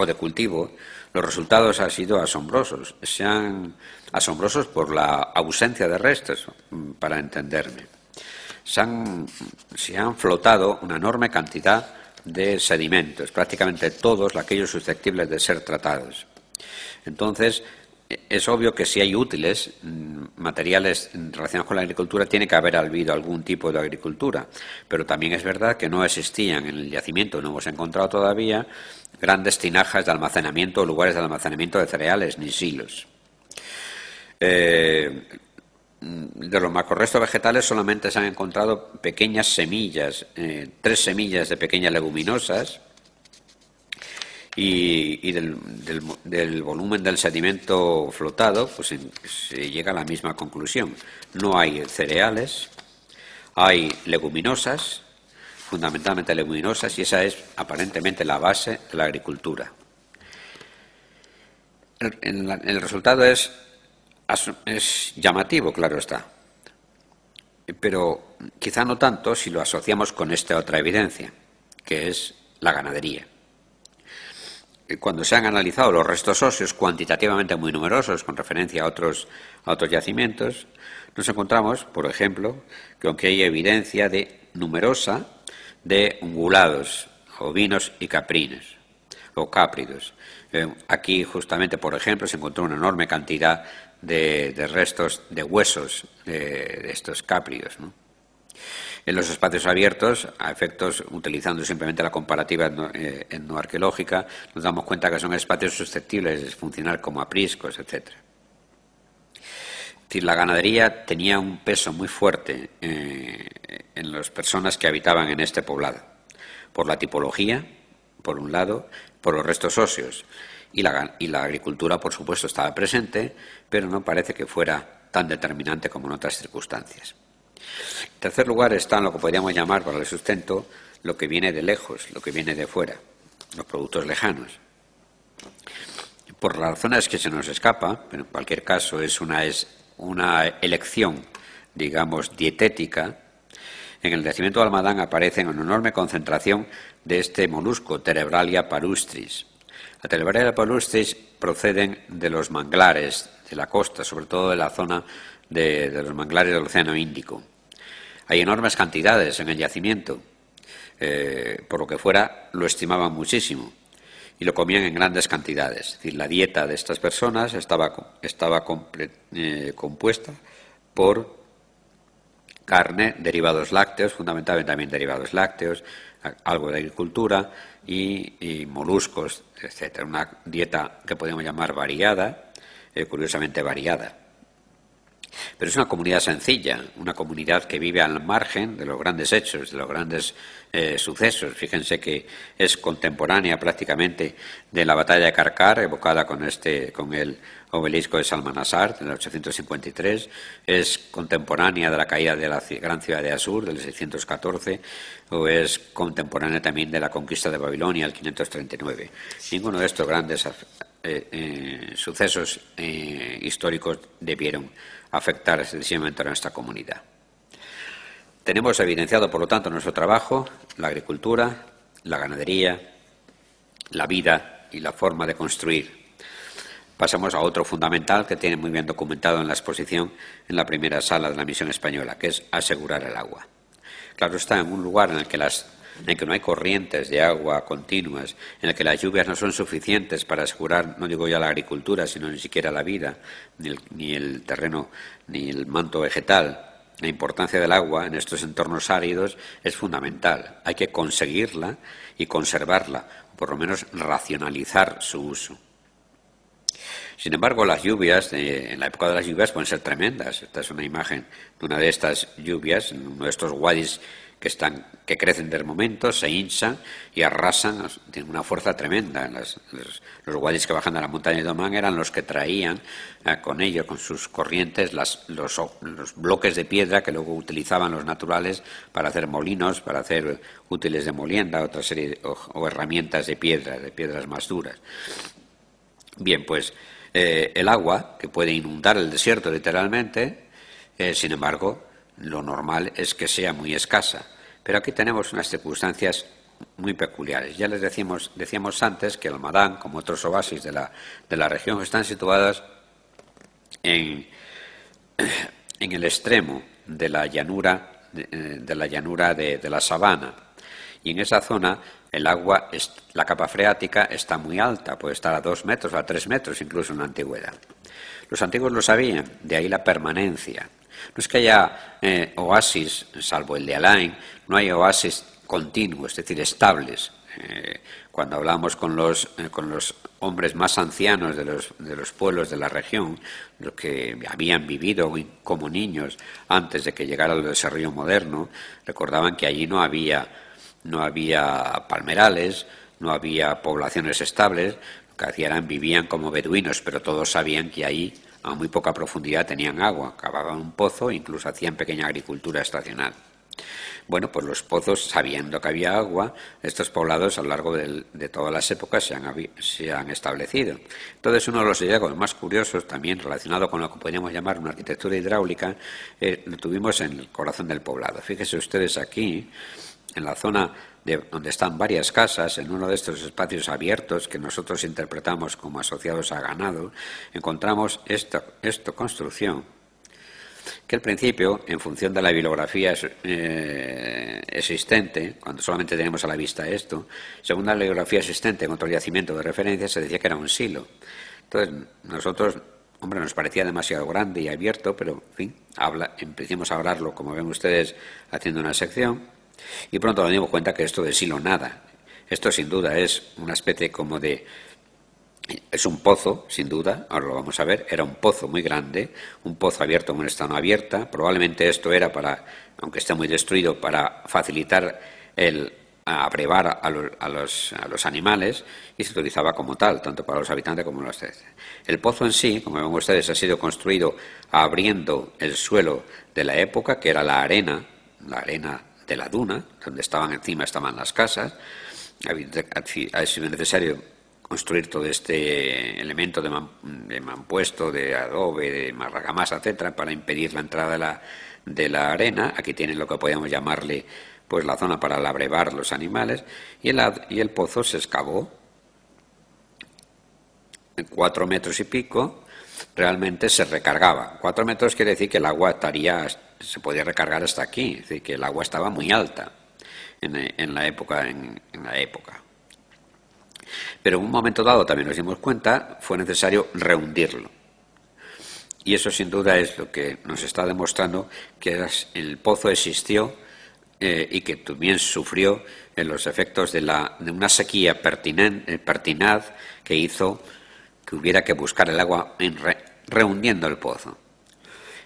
Speaker 1: de cultivo, los resultados han sido asombrosos. Sean asombrosos por la ausencia de restos, para entenderme. Se han, se han flotado una enorme cantidad de sedimentos, prácticamente todos aquellos susceptibles de ser tratados. Entonces, es obvio que si hay útiles, mm, materiales relacionados con la agricultura, tiene que haber habido algún tipo de agricultura. Pero también es verdad que no existían en el yacimiento, no hemos encontrado todavía grandes tinajas de almacenamiento o lugares de almacenamiento de cereales ni silos. Eh, de los macrorestos vegetales solamente se han encontrado pequeñas semillas, eh, tres semillas de pequeñas leguminosas y, del, volumen del sedimento flotado, pues se llega a la misma conclusión. No hay cereales, hay leguminosas, fundamentalmente leguminosas, y esa es aparentemente la base de la agricultura. El, el resultado es, es llamativo, claro está, pero quizá no tanto si lo asociamos con esta otra evidencia, que es la ganadería cuando se han analizado los restos óseos cuantitativamente muy numerosos con referencia a otros, otros yacimientos, nos encontramos, por ejemplo, que aunque hay evidencia de numerosa de ungulados, ovinos y caprinos, o cápridos. Eh, aquí, justamente, por ejemplo, se encontró una enorme cantidad de, restos de huesos de, de estos cápridos. ¿no? en los espacios abiertos, a efectos utilizando simplemente la comparativa eh, etnoarqueológica, nos damos cuenta que son espacios susceptibles de funcionar como apriscos, etcétera decir, la ganadería tenía un peso muy fuerte eh, en las personas que habitaban en este poblado, por la tipología, por un lado, por los restos óseos. y la agricultura, por supuesto, estaba presente, pero no parece que fuera tan determinante como en otras circunstancias. En tercer lugar está lo que podríamos llamar para el sustento lo que viene de lejos, lo que viene de fuera, los productos lejanos. Por las razones que se nos escapa, pero en cualquier caso es una, es una elección, digamos, dietética, en el yacimiento de Almadán aparece una enorme concentración de este molusco, Terebralia parustris. La Terebralia parustris proceden de los manglares de la costa, sobre todo de la zona de los manglares del Océano Índico. Hay enormes cantidades en el yacimiento. Eh, por lo que fuera, lo estimaban muchísimo y lo comían en grandes cantidades. Es decir, la dieta de estas personas estaba, estaba eh, compuesta por carne, derivados lácteos, fundamentalmente también derivados lácteos, algo de agricultura y, moluscos, etcétera. Una dieta que podemos llamar variada, eh, curiosamente variada. Pero es una comunidad sencilla, una comunidad que vive al margen de los grandes hechos, de los grandes eh, sucesos. Fíjense que es contemporánea prácticamente de la batalla de Carcar, evocada con, este, con el obelisco de Salmanasar, el 853, es contemporánea de la caída de la gran ciudad de Asur, del 614, o es contemporánea también de la conquista de Babilonia, el 539. Ninguno de estos grandes eh, eh, sucesos históricos debieron afectar excesivamente a nuestra comunidad. Tenemos evidenciado, por lo tanto, nuestro trabajo, la agricultura, la ganadería, la vida y la forma de construir. Pasamos a otro fundamental que tiene muy bien documentado en la exposición en la primera sala de la misión española, que es asegurar el agua. Claro está, en un lugar en el que las en que no hay corrientes de agua continuas, en el que las lluvias no son suficientes para asegurar, no digo ya la agricultura, sino ni siquiera la vida, ni el, terreno, ni el manto vegetal, la importancia del agua en estos entornos áridos es fundamental. Hay que conseguirla y conservarla, o por lo menos racionalizar su uso. Sin embargo, las lluvias, eh, en la época de las lluvias, pueden ser tremendas. Esta es una imagen de una de estas lluvias, en uno de estos guadis que, están, que crecen de momento, se hinchan y arrasan, tienen una fuerza tremenda. los, guadis que bajan de la montaña de Domán eran los que traían eh, con ellos, con sus corrientes, las, los, bloques de piedra que luego utilizaban los naturales para hacer molinos, para hacer útiles de molienda, otra serie o, herramientas de piedra, de piedras más duras. Bien, pues eh, el agua, que puede inundar el desierto literalmente, eh, sin embargo, lo normal es que sea muy escasa. Pero aquí tenemos unas circunstancias muy peculiares. Ya les decíamos, decíamos antes que Almadán, como otros oasis de la, región, están situadas en, el extremo de la llanura de, eh, la llanura de, la sabana. Y en esa zona el agua, la capa freática está muy alta, puede estar a dos metros, a tres metros incluso en la antigüedad. Los antiguos lo sabían, de ahí la permanencia no es que haya eh, oasis, salvo el de Alain, no hay oasis continuos, es decir, estables. Eh, cuando hablamos con los, eh, con los hombres más ancianos de los, de los pueblos de la región, los que habían vivido como niños antes de que llegara el desarrollo moderno, recordaban que allí no había, no había palmerales, no había poblaciones estables, lo que hacían vivían como beduinos, pero todos sabían que ahí a muy poca profundidad tenían agua, cavaban un pozo e incluso hacían pequeña agricultura estacional. Bueno, pues los pozos, sabiendo que había agua, estos poblados a lo largo de, todas las épocas se han, establecido. Entonces, uno de los hallazgos más curiosos, también relacionado con lo que podríamos llamar una arquitectura hidráulica, eh, lo tuvimos en el corazón del poblado. Fíjese ustedes aquí, en la zona donde están varias casas, en uno de estos espacios abiertos que nosotros interpretamos como asociados a ganado, encontramos esta, construcción que al principio, en función de la bibliografía eh, existente, cuando solamente tenemos a la vista esto, según la bibliografía existente en otro yacimiento de referencia, se decía que era un silo. Entonces, nosotros, hombre, nos parecía demasiado grande y abierto, pero, en fin, habla, empecemos a hablarlo, como ven ustedes, haciendo una sección. Y pronto nos dimos cuenta que esto de silo nada. Esto sin duda es una especie como de es un pozo, sin duda, ahora lo vamos a ver, era un pozo muy grande, un pozo abierto con esta no abierta, probablemente esto era para, aunque esté muy destruido, para facilitar el abrevar a, los, animales y se utilizaba como tal, tanto para los habitantes como los El pozo en sí, como ven ustedes, ha sido construido abriendo el suelo de la época, que era la arena, la arena de la duna, donde estaban encima estaban las casas. Ha sido necesario construir todo este elemento de, mampuesto, de adobe, de marragamasa, etcétera, para impedir la entrada de la, arena. Aquí tienen lo que podríamos llamarle pues la zona para labrevar los animales y el, y el pozo se excavó en cuatro metros y pico realmente se recargaba. Cuatro metros quiere decir que el agua estaría se podía recargar hasta aquí, es decir, que el agua estaba muy alta en, la época. En, la época. Pero en un momento dado también nos dimos cuenta, fue necesario rehundirlo. Y eso sin duda es lo que nos está demostrando que el pozo existió eh, y que también sufrió en eh, los efectos de, una sequía pertinente, eh, pertinaz que hizo que hubiera que buscar el agua en rehundiendo el pozo.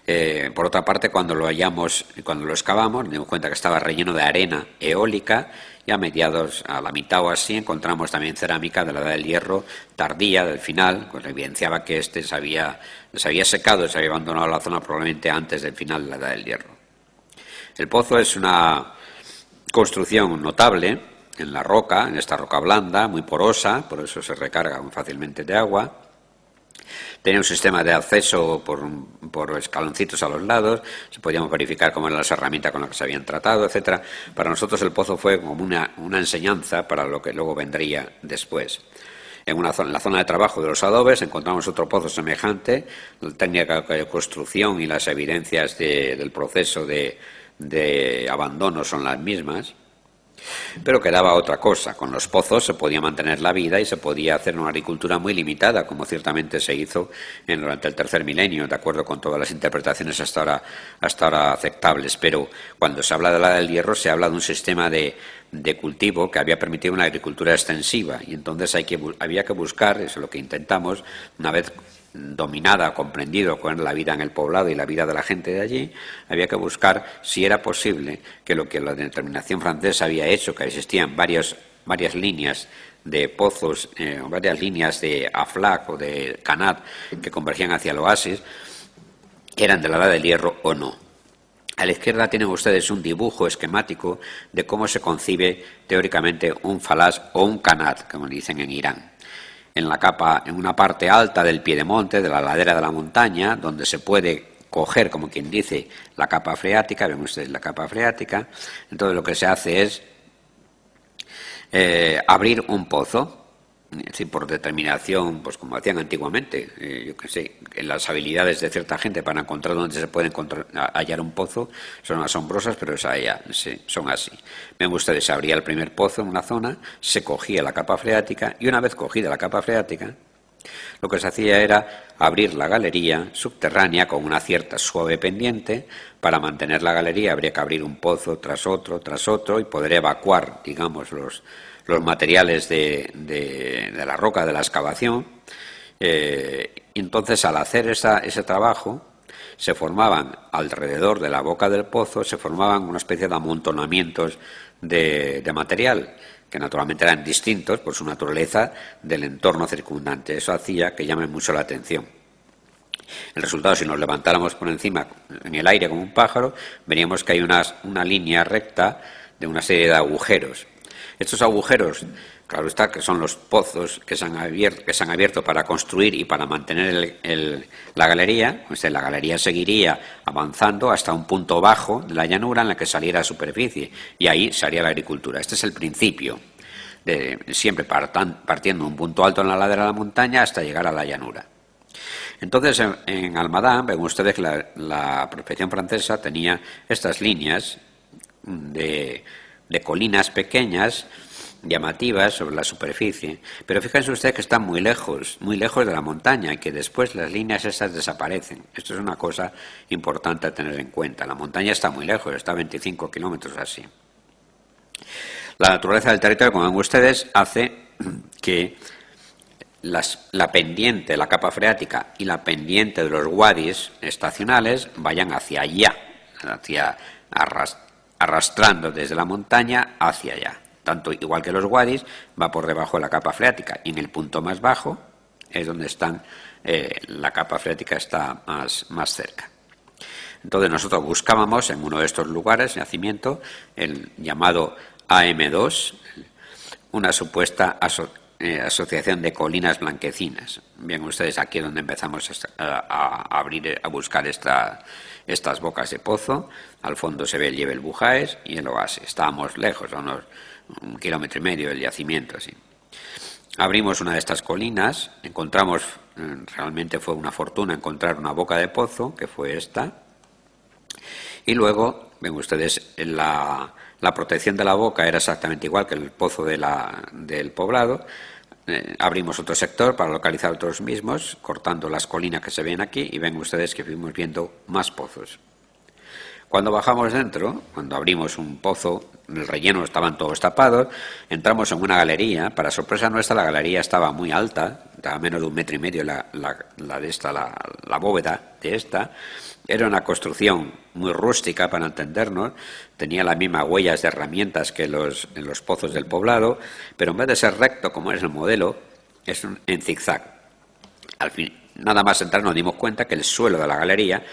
Speaker 1: Eh, por otra parte, cuando lo hallamos, cuando lo excavamos, nos dimos cuenta que estaba relleno de arena eólica y a mediados, a la mitad o así, encontramos también cerámica de la edad del hierro tardía, del final, pues evidenciaba que este se había, se había secado, se había abandonado la zona probablemente antes del final de la edad del hierro. El pozo es una construcción notable en la roca, en esta roca blanda, muy porosa, por eso se recarga fácilmente de agua Tenía un sistema de acceso por, escaloncitos a los lados, se podíamos verificar cómo eran las herramientas con las que se habían tratado, etcétera. Para nosotros el pozo fue como una, enseñanza para lo que luego vendría después. En, una en la zona de trabajo de los adobes encontramos otro pozo semejante, la técnica de construcción y las evidencias del proceso de abandono son las mismas. Pero quedaba otra cosa. Con los pozos se podía mantener la vida y se podía hacer una agricultura muy limitada, como ciertamente se hizo en, durante el tercer milenio, de acuerdo con todas las interpretaciones hasta ahora, aceptables. Pero cuando se habla de la del hierro, se habla de un sistema de, cultivo que había permitido una agricultura extensiva. Y entonces hay que, había que buscar, eso es lo que intentamos, una vez dominada, comprendido con la vida en el poblado y la vida de la gente de allí, había que buscar si era posible que lo que la determinación francesa había hecho, que existían varias líneas de pozos, eh, varias líneas de Aflac o de Canat que convergían hacia el oasis, eran de la edad del hierro o no. A la izquierda tienen ustedes un dibujo esquemático de cómo se concibe teóricamente un falas o un canat, como dicen en Irán en la capa, en una parte alta del piedemonte, de la ladera de la montaña, donde se puede coger, como quien dice, la capa freática, ven ustedes la capa freática, entonces lo que se hace es eh, abrir un pozo, eh, por determinación, pues como hacían antiguamente, eh, yo que sé, las habilidades de cierta gente para encontrar dónde se puede encontrar, hallar un pozo son asombrosas, pero esa ya, son así. Ven ustedes, se abría el primer pozo en una zona, se cogía la capa freática y una vez cogida la capa freática, lo que se hacía era abrir la galería subterránea con una cierta suave pendiente. Para mantener la galería habría que abrir un pozo tras otro, tras otro y poder evacuar, digamos, los, los materiales de, la roca de la excavación. Eh, entonces, al hacer ese trabajo, se formaban alrededor de la boca del pozo, se formaban una especie de amontonamientos de, material, que naturalmente eran distintos por su naturaleza del entorno circundante. Eso hacía que llame mucho la atención. El resultado, si nos levantáramos por encima en el aire como un pájaro, veríamos que hay una línea recta de una serie de agujeros. Estos agujeros, claro está, que son los pozos que se han abierto, para construir y para mantener la galería, pues la galería seguiría avanzando hasta un punto bajo de la llanura en la que saliera a superficie y ahí se haría la agricultura. Este es el principio. De, siempre partiendo un punto alto en la ladera de la montaña hasta llegar a la llanura. Entonces, en, Almadán, ven ustedes que la, la prospección francesa tenía estas líneas de, de colinas pequeñas, llamativas sobre la superficie, pero fíjense ustedes que están muy lejos, muy lejos de la montaña y que después las líneas esas desaparecen. Esto es una cosa importante a tener en cuenta. La montaña está muy lejos, está a 25 kilómetros así. La naturaleza del territorio, como ven ustedes, hace que la pendiente, la capa freática y la pendiente de los guadis estacionales vayan hacia allá, hacia arrastrar arrastrando desde la montaña hacia allá. Tanto igual que los Guaris, va por debajo de la capa freática y en el punto más bajo es donde están, eh, la capa freática está más, más cerca. Entonces nosotros buscábamos en uno de estos lugares, nacimiento, el llamado AM2, una supuesta asociación. Eh, Asociación de Colinas Blanquecinas. ...ven ustedes aquí donde empezamos a, abrir, a buscar estas bocas de pozo. Al fondo se ve el el Bujaes y lo oasis. Estábamos lejos, a unos un kilómetro y medio del yacimiento, así. Abrimos una de estas colinas, encontramos, mm, realmente fue una fortuna encontrar una boca de pozo, que fue esta, y luego, ven ustedes, la, la protección de la boca era exactamente igual que el pozo de la, del poblado. Eh, abrimos otro sector para localizar otros mismos, cortando las colinas que se ven aquí y ven ustedes que fuimos viendo más pozos. Cuando bajamos dentro, cuando abrimos un pozo el relleno estaban todos tapados, entramos en una galería, para sorpresa nuestra la galería estaba muy alta, estaba a menos de un metro y medio la, la, la de esta, la, bóveda de esta, era una construcción muy rústica para entendernos, tenía las mismas huellas de herramientas que los, en los pozos del poblado, pero en vez de ser recto como es el modelo, es en zigzag. Al fin, nada más entrar nos dimos cuenta que el suelo de la galería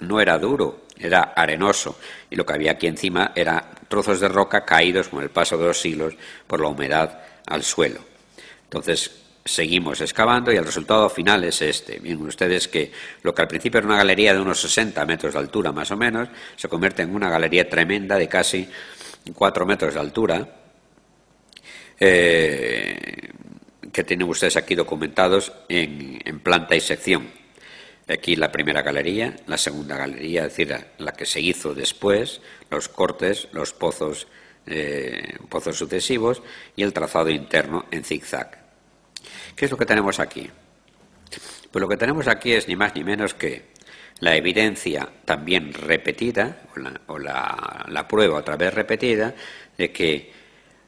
Speaker 1: no era duro, era arenoso y lo que había aquí encima era trozos de roca caídos con el paso de los siglos por la humedad al suelo. Entonces seguimos excavando y el resultado final es este. Miren ustedes que lo que al principio era una galería de unos 60 metros de altura más o menos se convierte en una galería tremenda de casi 4 metros de altura. Eh, que tienen ustedes aquí documentados en planta y sección. Aquí la primera galería, la segunda galería, es decir, la que se hizo después, los cortes, los pozos, eh, pozos sucesivos y el trazado interno en zigzag. ¿Qué es lo que tenemos aquí? Pues lo que tenemos aquí es ni más ni menos que la evidencia también repetida, o la, la prueba otra vez repetida, de que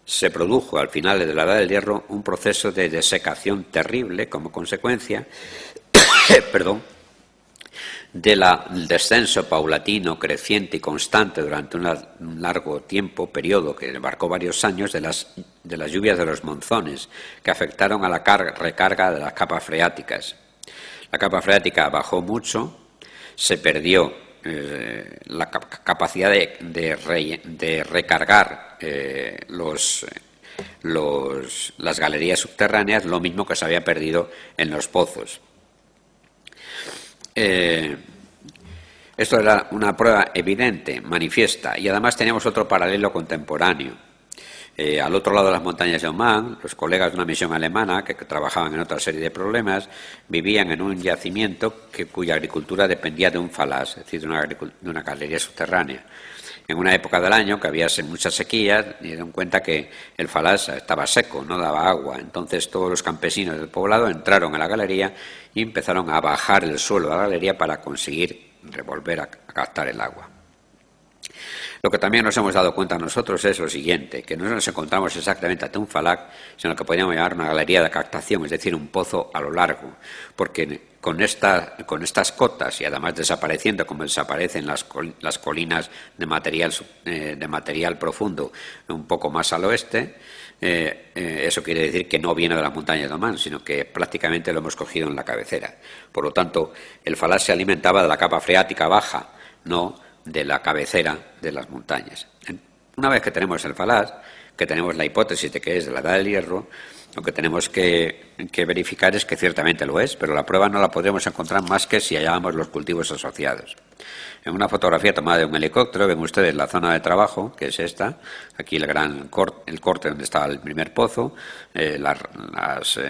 Speaker 1: se produjo al final de la Edad del Hierro un proceso de desecación terrible como consecuencia, perdón, del descenso paulatino, creciente y constante durante un largo tiempo, periodo que embarcó varios años, de las, de las lluvias de los monzones, que afectaron a la recarga de las capas freáticas. La capa freática bajó mucho, se perdió eh, la capacidad de, recargar eh, las galerías subterráneas, lo mismo que se había perdido en los pozos. Eh, esto era una prueba evidente, manifiesta, y además teníamos otro paralelo contemporáneo. Eh, al otro lado de las montañas de Oman, los colegas de una misión alemana que, trabajaban en otra serie de problemas vivían en un yacimiento cuya agricultura dependía de un falaz, es decir, de una galería subterránea en una época del año que había muchas sequías, dieron cuenta que el falas estaba seco, no daba agua. Entonces todos los campesinos del poblado entraron a la galería y empezaron a bajar el suelo de la galería para conseguir revolver a captar el agua. Lo que también nos hemos dado cuenta nosotros es lo siguiente, que no nos encontramos exactamente ante un falac, sino que podíamos llamar una galería de captación, es decir, un pozo a lo largo, porque con, con estas cotas y además desapareciendo como desaparecen las, las colinas de material, eh, de material profundo un poco más al oeste, eh, eh, eso quiere decir que no viene de la montaña de Oman, sino que prácticamente lo hemos cogido en la cabecera. Por lo tanto, el falaz se alimentaba de la capa freática baja, no de la cabecera de las montañas. Una vez que tenemos el falaz, que tenemos la hipótesis de que es de la edad del hierro, lo que tenemos que, verificar es que ciertamente lo es, pero la prueba no la podremos encontrar más que si hallamos los cultivos asociados. En una fotografía tomada de un helicóptero ven ustedes la zona de trabajo, que es esta, aquí el gran corte, el corte donde está el primer pozo, eh, eh, las,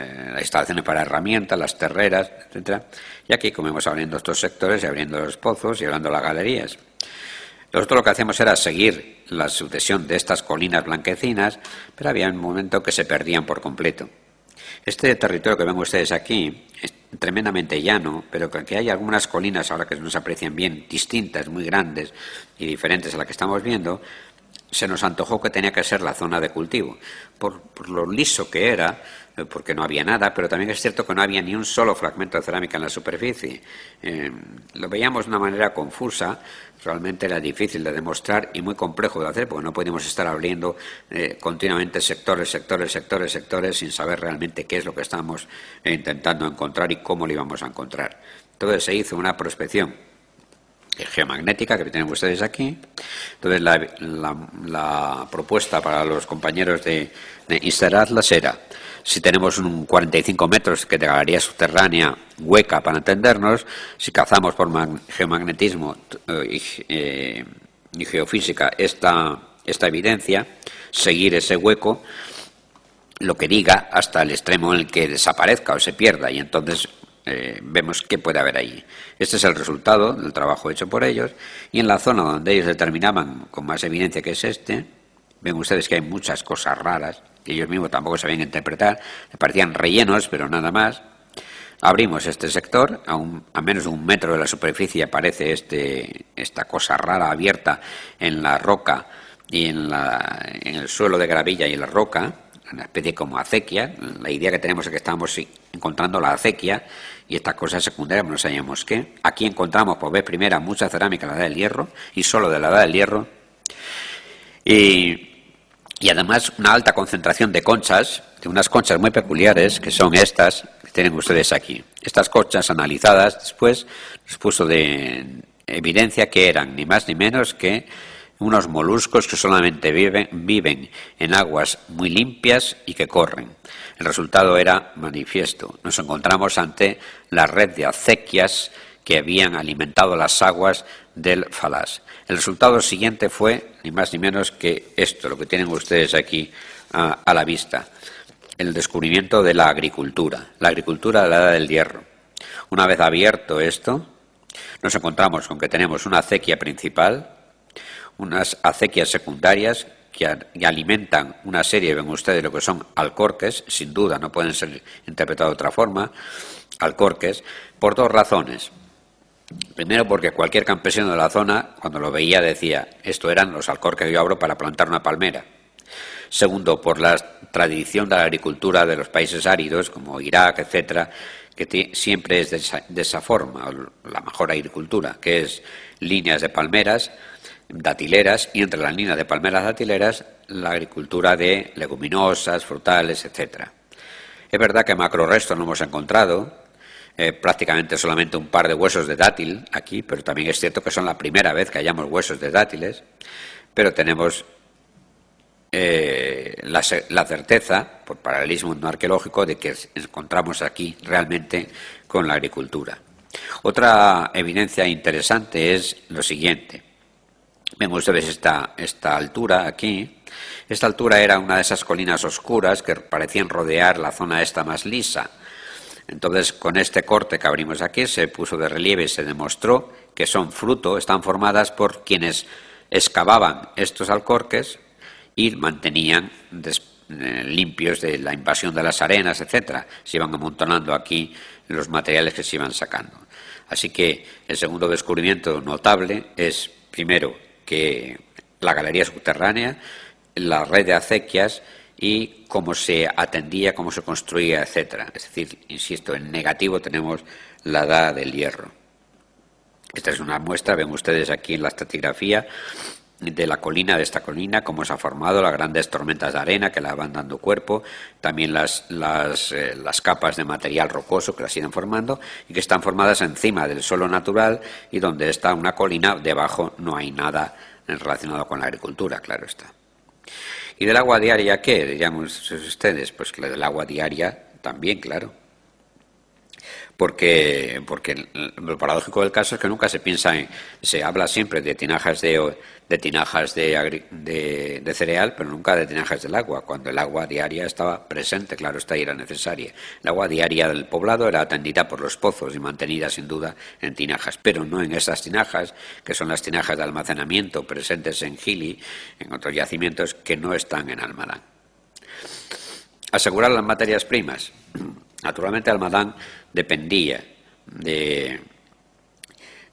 Speaker 1: instalaciones para herramientas, las terreras, etcétera. Y aquí comemos abriendo estos sectores y abriendo los pozos y abriendo las galerías. Nosotros lo que hacíamos era seguir la sucesión de estas colinas blanquecinas, pero había un momento que se perdían por completo. Este territorio que ven ustedes aquí es tremendamente llano, pero que hay algunas colinas ahora que nos aprecian bien, distintas, muy grandes y diferentes a la que estamos viendo, se nos antojó que tenía que ser la zona de cultivo, por, lo liso que era, eh, porque no había nada, pero también es cierto que no había ni un solo fragmento de cerámica en la superficie. Eh, lo veíamos de una manera confusa, realmente era difícil de demostrar y muy complejo de hacer, porque no podíamos estar abriendo eh, continuamente sectores, sectores, sectores, sectores, sin saber realmente qué es lo que estábamos eh, intentando encontrar y cómo lo íbamos a encontrar. Entonces se hizo una prospección geomagnética que tienen ustedes aquí. Entonces la, propuesta para los compañeros de, de Atlas era si tenemos un 45 metros que de galería subterránea hueca para entendernos, si cazamos por geomagnetismo eh, eh, y, geofísica esta, esta evidencia, seguir ese hueco, lo que diga hasta el extremo en el que desaparezca o se pierda y entonces eh, vemos qué puede haber ahí. Este es el resultado del trabajo hecho por ellos y en la zona donde ellos determinaban con más evidencia que es este, ven ustedes que hay muchas cosas raras que ellos mismos tampoco sabían interpretar, parecían rellenos, pero nada más. Abrimos este sector, a, a menos de un metro de la superficie aparece este, esta cosa rara abierta en la roca y en, la, en el suelo de gravilla y en la roca, una especie como acequia. La idea que tenemos es que estamos encontrando la acequia y estas cosas secundarias no sabíamos qué. Aquí encontramos por vez primera mucha cerámica de la edad del hierro y solo de la edad del hierro. Y y además una alta concentración de conchas, de unas conchas muy peculiares, que son estas que tienen ustedes aquí. Estas conchas analizadas después nos puso de evidencia que eran ni más ni menos que unos moluscos que solamente viven, viven en aguas muy limpias y que corren. El resultado era manifiesto. Nos encontramos ante la red de acequias que habían alimentado las aguas del Falas. El resultado siguiente fue, ni más ni menos que esto, lo que tienen ustedes aquí a, la vista, el descubrimiento de la agricultura, la agricultura de la edad del hierro. Una vez abierto esto, nos encontramos con que tenemos una acequia principal, unas acequias secundarias que, alimentan una serie, ven ustedes lo que son alcorques, sin duda, no pueden ser interpretados de otra forma, alcorques, por dos razones. Primero porque cualquier campesino de la zona, cuando lo veía, decía, esto eran los alcor que yo abro para plantar una palmera. Segundo, por la tradición de la agricultura de los países áridos, como Irak, etcétera, que siempre es de esa, forma, la mejor agricultura, que es líneas de palmeras, datileras, y entre las líneas de palmeras datileras, la agricultura de leguminosas, frutales, etcétera. Es verdad que macrorestos no hemos encontrado, eh, prácticamente solamente un par de huesos de dátil aquí, pero también es cierto que son la primera vez que hallamos huesos de dátiles, pero tenemos eh, la, certeza, por paralelismo no arqueológico, de que encontramos aquí realmente con la agricultura. Otra evidencia interesante es lo siguiente. Vemos ustedes esta, esta altura aquí. Esta altura era una de esas colinas oscuras que parecían rodear la zona esta más lisa entonces, con este corte que abrimos aquí, se puso de relieve y se demostró que son fruto, están formadas por quienes excavaban estos alcorques y mantenían eh, limpios de la invasión de las arenas, etcétera. Se iban amontonando aquí los materiales que se iban sacando. Así que el segundo descubrimiento notable es, primero, que la galería subterránea, la red de acequias y cómo se atendía, cómo se construía, etcétera. Es decir, insisto, en negativo tenemos la edad del hierro. Esta es una muestra, ven ustedes aquí en la estratigrafía de la colina, de esta colina, cómo se ha formado, las grandes tormentas de arena que la van dando cuerpo, también las, las, eh, capas de material rocoso que la siguen formando y que están formadas encima del suelo natural y donde está una colina, debajo no hay nada relacionado con la agricultura, claro está. ¿Y del agua diaria qué, diríamos ustedes? Pues del agua diaria también, claro porque, porque lo paradójico del caso es que nunca se piensa en, se habla siempre de tinajas de, de tinajas de, cereal, pero nunca de tinajas del agua, cuando el agua diaria estaba presente, claro está, era necesaria. El agua diaria del poblado era atendida por los pozos y mantenida sin duda en tinajas, pero no en esas tinajas, que son las tinajas de almacenamiento presentes en Gili, en otros yacimientos que no están en Almadán. Asegurar las materias primas. Naturalmente Almadán dependía eh,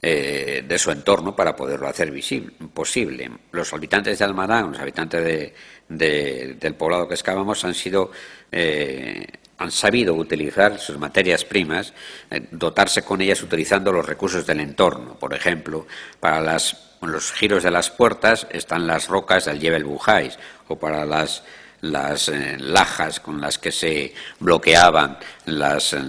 Speaker 1: de, su entorno para poderlo hacer visible, posible. Los habitantes de Almadán, los habitantes del poblado que excavamos, han sido eh, han sabido utilizar sus materias primas, eh, dotarse con ellas utilizando los recursos del entorno. Por ejemplo, para los giros de las puertas están las rocas del Yebel Bujáis o para las las eh, lajas con las que se bloqueaban las, eh,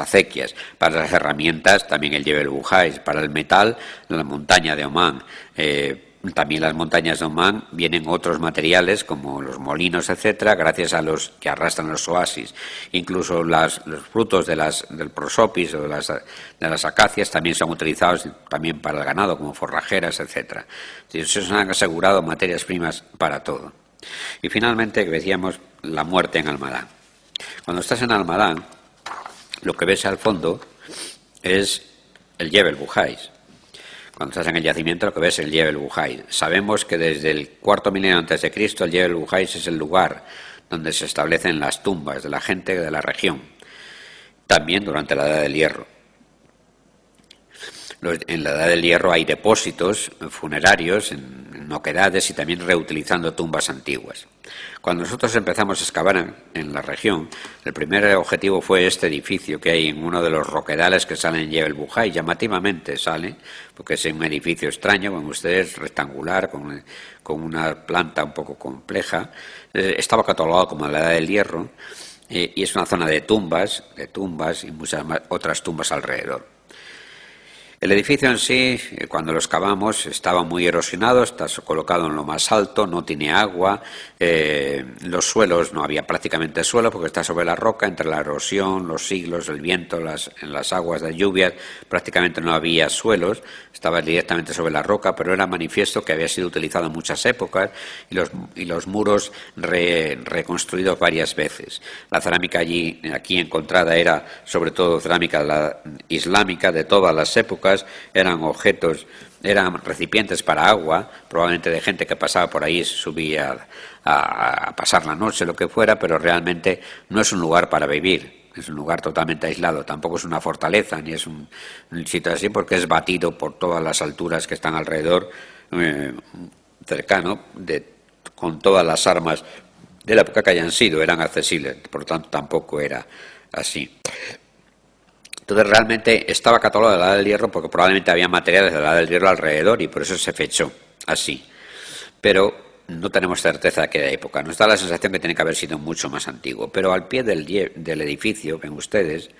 Speaker 1: acequias, para las herramientas también el Jebel Bujáis, para el metal la montaña de Omán. Eh, también las montañas de Omán vienen otros materiales como los molinos, etcétera, gracias a los que arrastran los oasis. Incluso los frutos de las, del prosopis o de las, de las acacias también son utilizados también para el ganado como forrajeras, etcétera. Entonces, se han asegurado materias primas para todo. Y finalmente, decíamos, la muerte en Almadán. Cuando estás en Almadán, lo que ves al fondo es el Yebel Bujais. Cuando estás en el yacimiento, lo que ves es el Yebel Bujais. Sabemos que desde el cuarto milenio antes de Cristo, el Yebel Bujáis es el lugar donde se establecen las tumbas de la gente de la región, también durante la Edad del Hierro en la Edad del Hierro hay depósitos funerarios en noquedades y también reutilizando tumbas antiguas. Cuando nosotros empezamos a excavar en, la región, el primer objetivo fue este edificio que hay en uno de los roquedales que salen en Yebel y Llamativamente sale, porque es un edificio extraño, como ustedes, rectangular, con, una planta un poco compleja. Eh, estaba catalogado como la Edad del Hierro eh, y es una zona de tumbas, de tumbas y muchas otras tumbas alrededor. El edificio en sí, eh, cuando lo excavamos, estaba muy erosionado, está colocado en lo más alto, no tiene agua, eh, los suelos, no había prácticamente suelo porque está sobre la roca, entre la erosión, los siglos, el viento, las, en las aguas, de lluvias, prácticamente no había suelos, estaba directamente sobre la roca, pero era manifiesto que había sido utilizado en muchas épocas y los, muros reconstruidos varias veces. La cerámica allí, aquí encontrada era sobre todo cerámica islámica de todas las épocas, eran objetos, eran recipientes para agua, probablemente de gente que pasaba por ahí subía a pasar la noche, lo que fuera, pero realmente no es un lugar para vivir es un lugar totalmente aislado, tampoco es una fortaleza ni es un, sitio así porque es batido por todas las alturas que están alrededor, eh, cercano, de, con todas las armas de la época que hayan sido, eran accesibles, por lo tanto tampoco era así. Entonces realmente estaba catalogada la edad del hierro porque probablemente había materiales de la del hierro alrededor y por eso se fechó así. Pero no tenemos certeza de qué época. Nos da la sensación que tiene que haber sido mucho más antiguo. Pero al pie del, edificio, ven ustedes,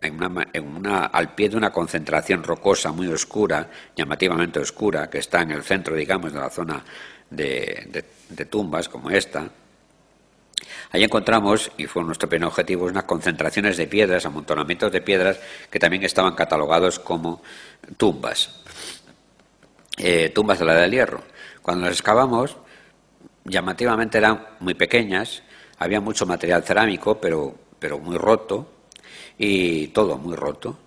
Speaker 1: en una, al pie de una concentración rocosa muy oscura, llamativamente oscura, que está en el centro, digamos, de la zona de, tumbas como esta, Ahí encontramos, y fue nuestro primer objetivo, unas concentraciones de piedras, amontonamientos de piedras que también estaban catalogados como tumbas, eh, tumbas de la edad del hierro. Cuando las excavamos, llamativamente eran muy pequeñas, había mucho material cerámico, pero, pero muy roto, y todo muy roto,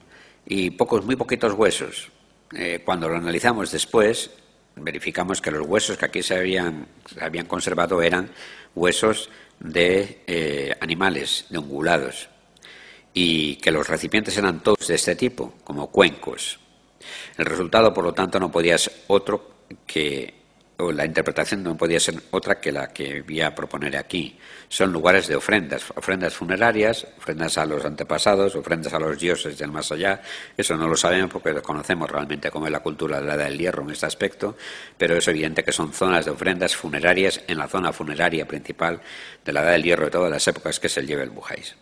Speaker 1: y pocos, muy poquitos huesos. Eh, cuando lo analizamos después, verificamos que los huesos que aquí se habían, habían conservado eran huesos de eh, animales, de ungulados, y que los recipientes eran todos de este tipo, como cuencos. El resultado, por lo tanto, no podía ser otro que la interpretación no podía ser otra que la que voy a proponer aquí. Son lugares de ofrendas, ofrendas funerarias, ofrendas a los antepasados, ofrendas a los dioses del más allá. Eso no lo sabemos porque conocemos realmente cómo es la cultura de la edad del hierro en este aspecto, pero es evidente que son zonas de ofrendas funerarias en la zona funeraria principal de la edad del hierro de todas las épocas que se lleve el Bujáis.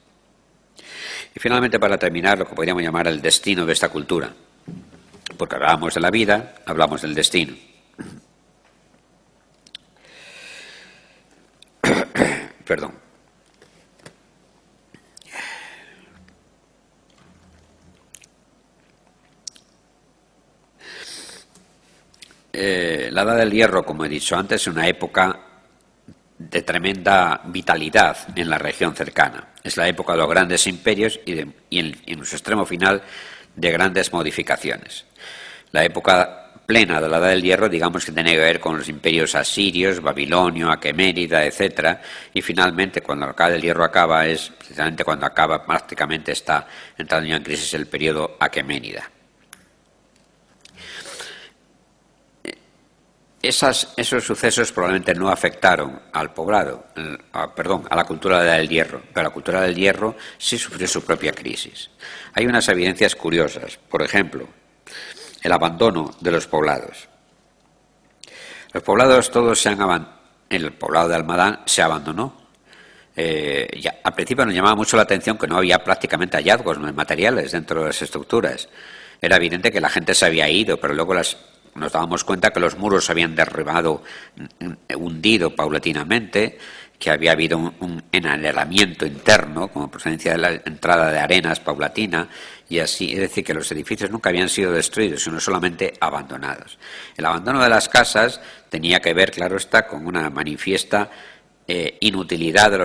Speaker 1: Y finalmente, para terminar, lo que podríamos llamar el destino de esta cultura. Porque hablábamos de la vida, hablamos del destino. Perdón. Eh, la edad del hierro, como he dicho antes, es una época de tremenda vitalidad en la región cercana. Es la época de los grandes imperios y, en, en su extremo final de grandes modificaciones. La época plena de la Edad del Hierro, digamos que tiene que ver con los imperios asirios, babilonio, aquemérida, etcétera... Y finalmente, cuando la Edad del Hierro acaba, es precisamente cuando acaba, prácticamente está entrando ya en crisis el periodo aquemérida. esos sucesos probablemente no afectaron al poblado, perdón, a la cultura de la Edad del hierro, pero la cultura del hierro sí sufrió su propia crisis. Hay unas evidencias curiosas. Por ejemplo, el abandono de los poblados. Los poblados todos se han abandonado. El poblado de Almadán se abandonó. Eh, al principio nos llamaba mucho la atención que no había prácticamente hallazgos materiales dentro de las estructuras. Era evidente que la gente se había ido, pero luego las, nos dábamos cuenta que los muros se habían derribado, mm, mm, hundido paulatinamente, que había habido un, un interno como procedencia de la entrada de arenas paulatina y así, es decir, que los edificios nunca habían sido destruidos, sino solamente abandonados. El abandono de las casas tenía que ver, claro está, con una manifiesta eh, inutilidad de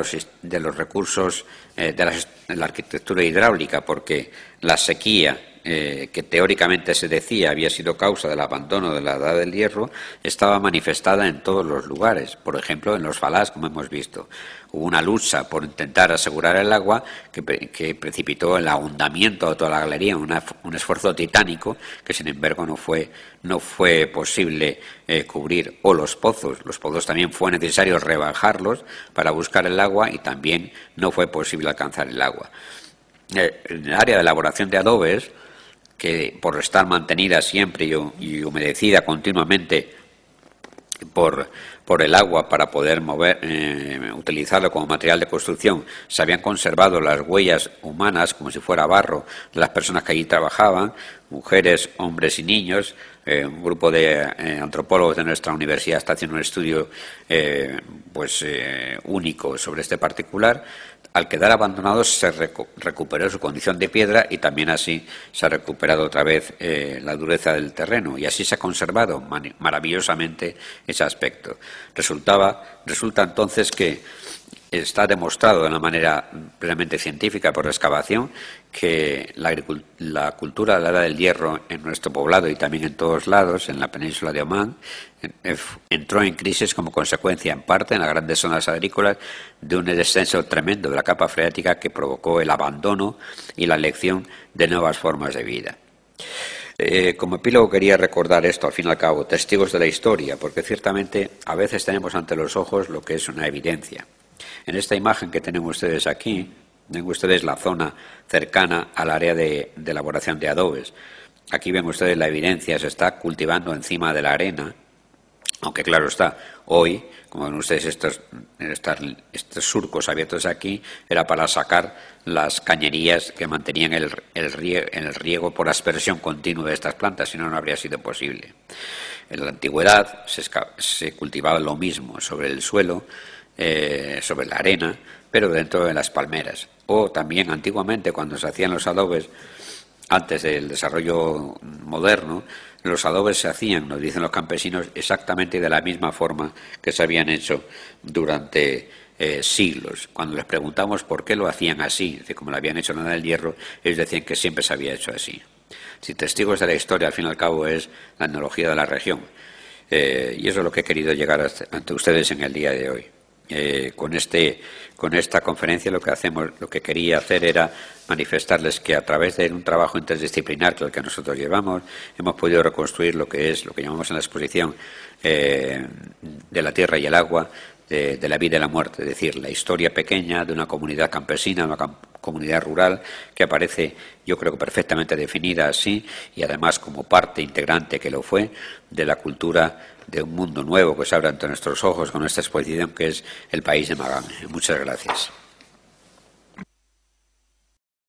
Speaker 1: los, recursos eh, de la arquitectura hidráulica, porque la sequía eh, que teóricamente se decía había sido causa del abandono de la edad del hierro, estaba manifestada en todos los lugares, por ejemplo en los falás, como hemos visto. Hubo una lucha por intentar asegurar el agua que, precipitó el ahondamiento de toda la galería, un esfuerzo titánico que sin embargo no fue, no fue posible eh, cubrir. O los pozos, los pozos también fue necesario rebajarlos para buscar el agua y también no fue posible alcanzar el agua. Eh, en el área de elaboración de adobes, que por estar mantenida siempre y humedecida continuamente por, por el agua para poder mover, eh, utilizarlo como material de construcción, se habían conservado las huellas humanas como si fuera barro de las personas que allí trabajaban, mujeres, hombres y niños. Eh, un grupo de eh, antropólogos de nuestra universidad está haciendo un estudio pues único sobre este particular al quedar abandonados se recuperó su condición de piedra y también así se ha recuperado otra vez eh, la dureza del terreno y así se ha conservado maravillosamente ese aspecto. Resultaba, resulta entonces que está demostrado de una manera plenamente científica por excavación que la, cultura de la edad del hierro en nuestro poblado y también en todos lados, en la península de Omán, entró en crisis como consecuencia en parte en las grandes zonas agrícolas de un descenso tremendo de la capa freática que provocó el abandono y la elección de nuevas formas de vida. Eh, como epílogo quería recordar esto, al fin y al cabo, testigos de la historia, porque ciertamente a veces tenemos ante los ojos lo que es una evidencia. En esta imagen que tienen ustedes aquí, ven ustedes la zona cercana al área de, elaboración de adobes. Aquí ven ustedes la evidencia, se está cultivando encima de la arena, aunque claro está, hoy, como ven ustedes, estos, surcos abiertos aquí era para sacar las cañerías que mantenían el, riego, el riego por aspersión continua de estas plantas, si no, no habría sido posible. En la antigüedad se, se cultivaba lo mismo sobre el suelo eh, sobre la arena, pero dentro de las palmeras. O también antiguamente, cuando se hacían los adobes, antes del desarrollo moderno, los adobes se hacían, nos dicen los campesinos, exactamente de la misma forma que se habían hecho durante eh, siglos. Cuando les preguntamos por qué lo hacían así, como lo habían hecho nada del hierro, ellos decían que siempre se había hecho así. Si testigos de la historia, al fin y al cabo, es la etnología de la región. Eh, y eso es lo que he querido llegar ante ustedes en el día de hoy. Eh, con, este, con esta conferencia lo que hacemos, lo que quería hacer era manifestarles que a través de un trabajo interdisciplinar que el que nosotros llevamos, hemos podido reconstruir lo que es lo que llamamos en la exposición eh, de la tierra y el agua, de, la vida y la muerte, es decir, la historia pequeña de una comunidad campesina, una comunidad rural que aparece, yo creo que perfectamente definida así y además como parte integrante que lo fue de la cultura de un mundo nuevo que se abre ante nuestros ojos con esta exposición que es El País de Magán. Muchas gracias.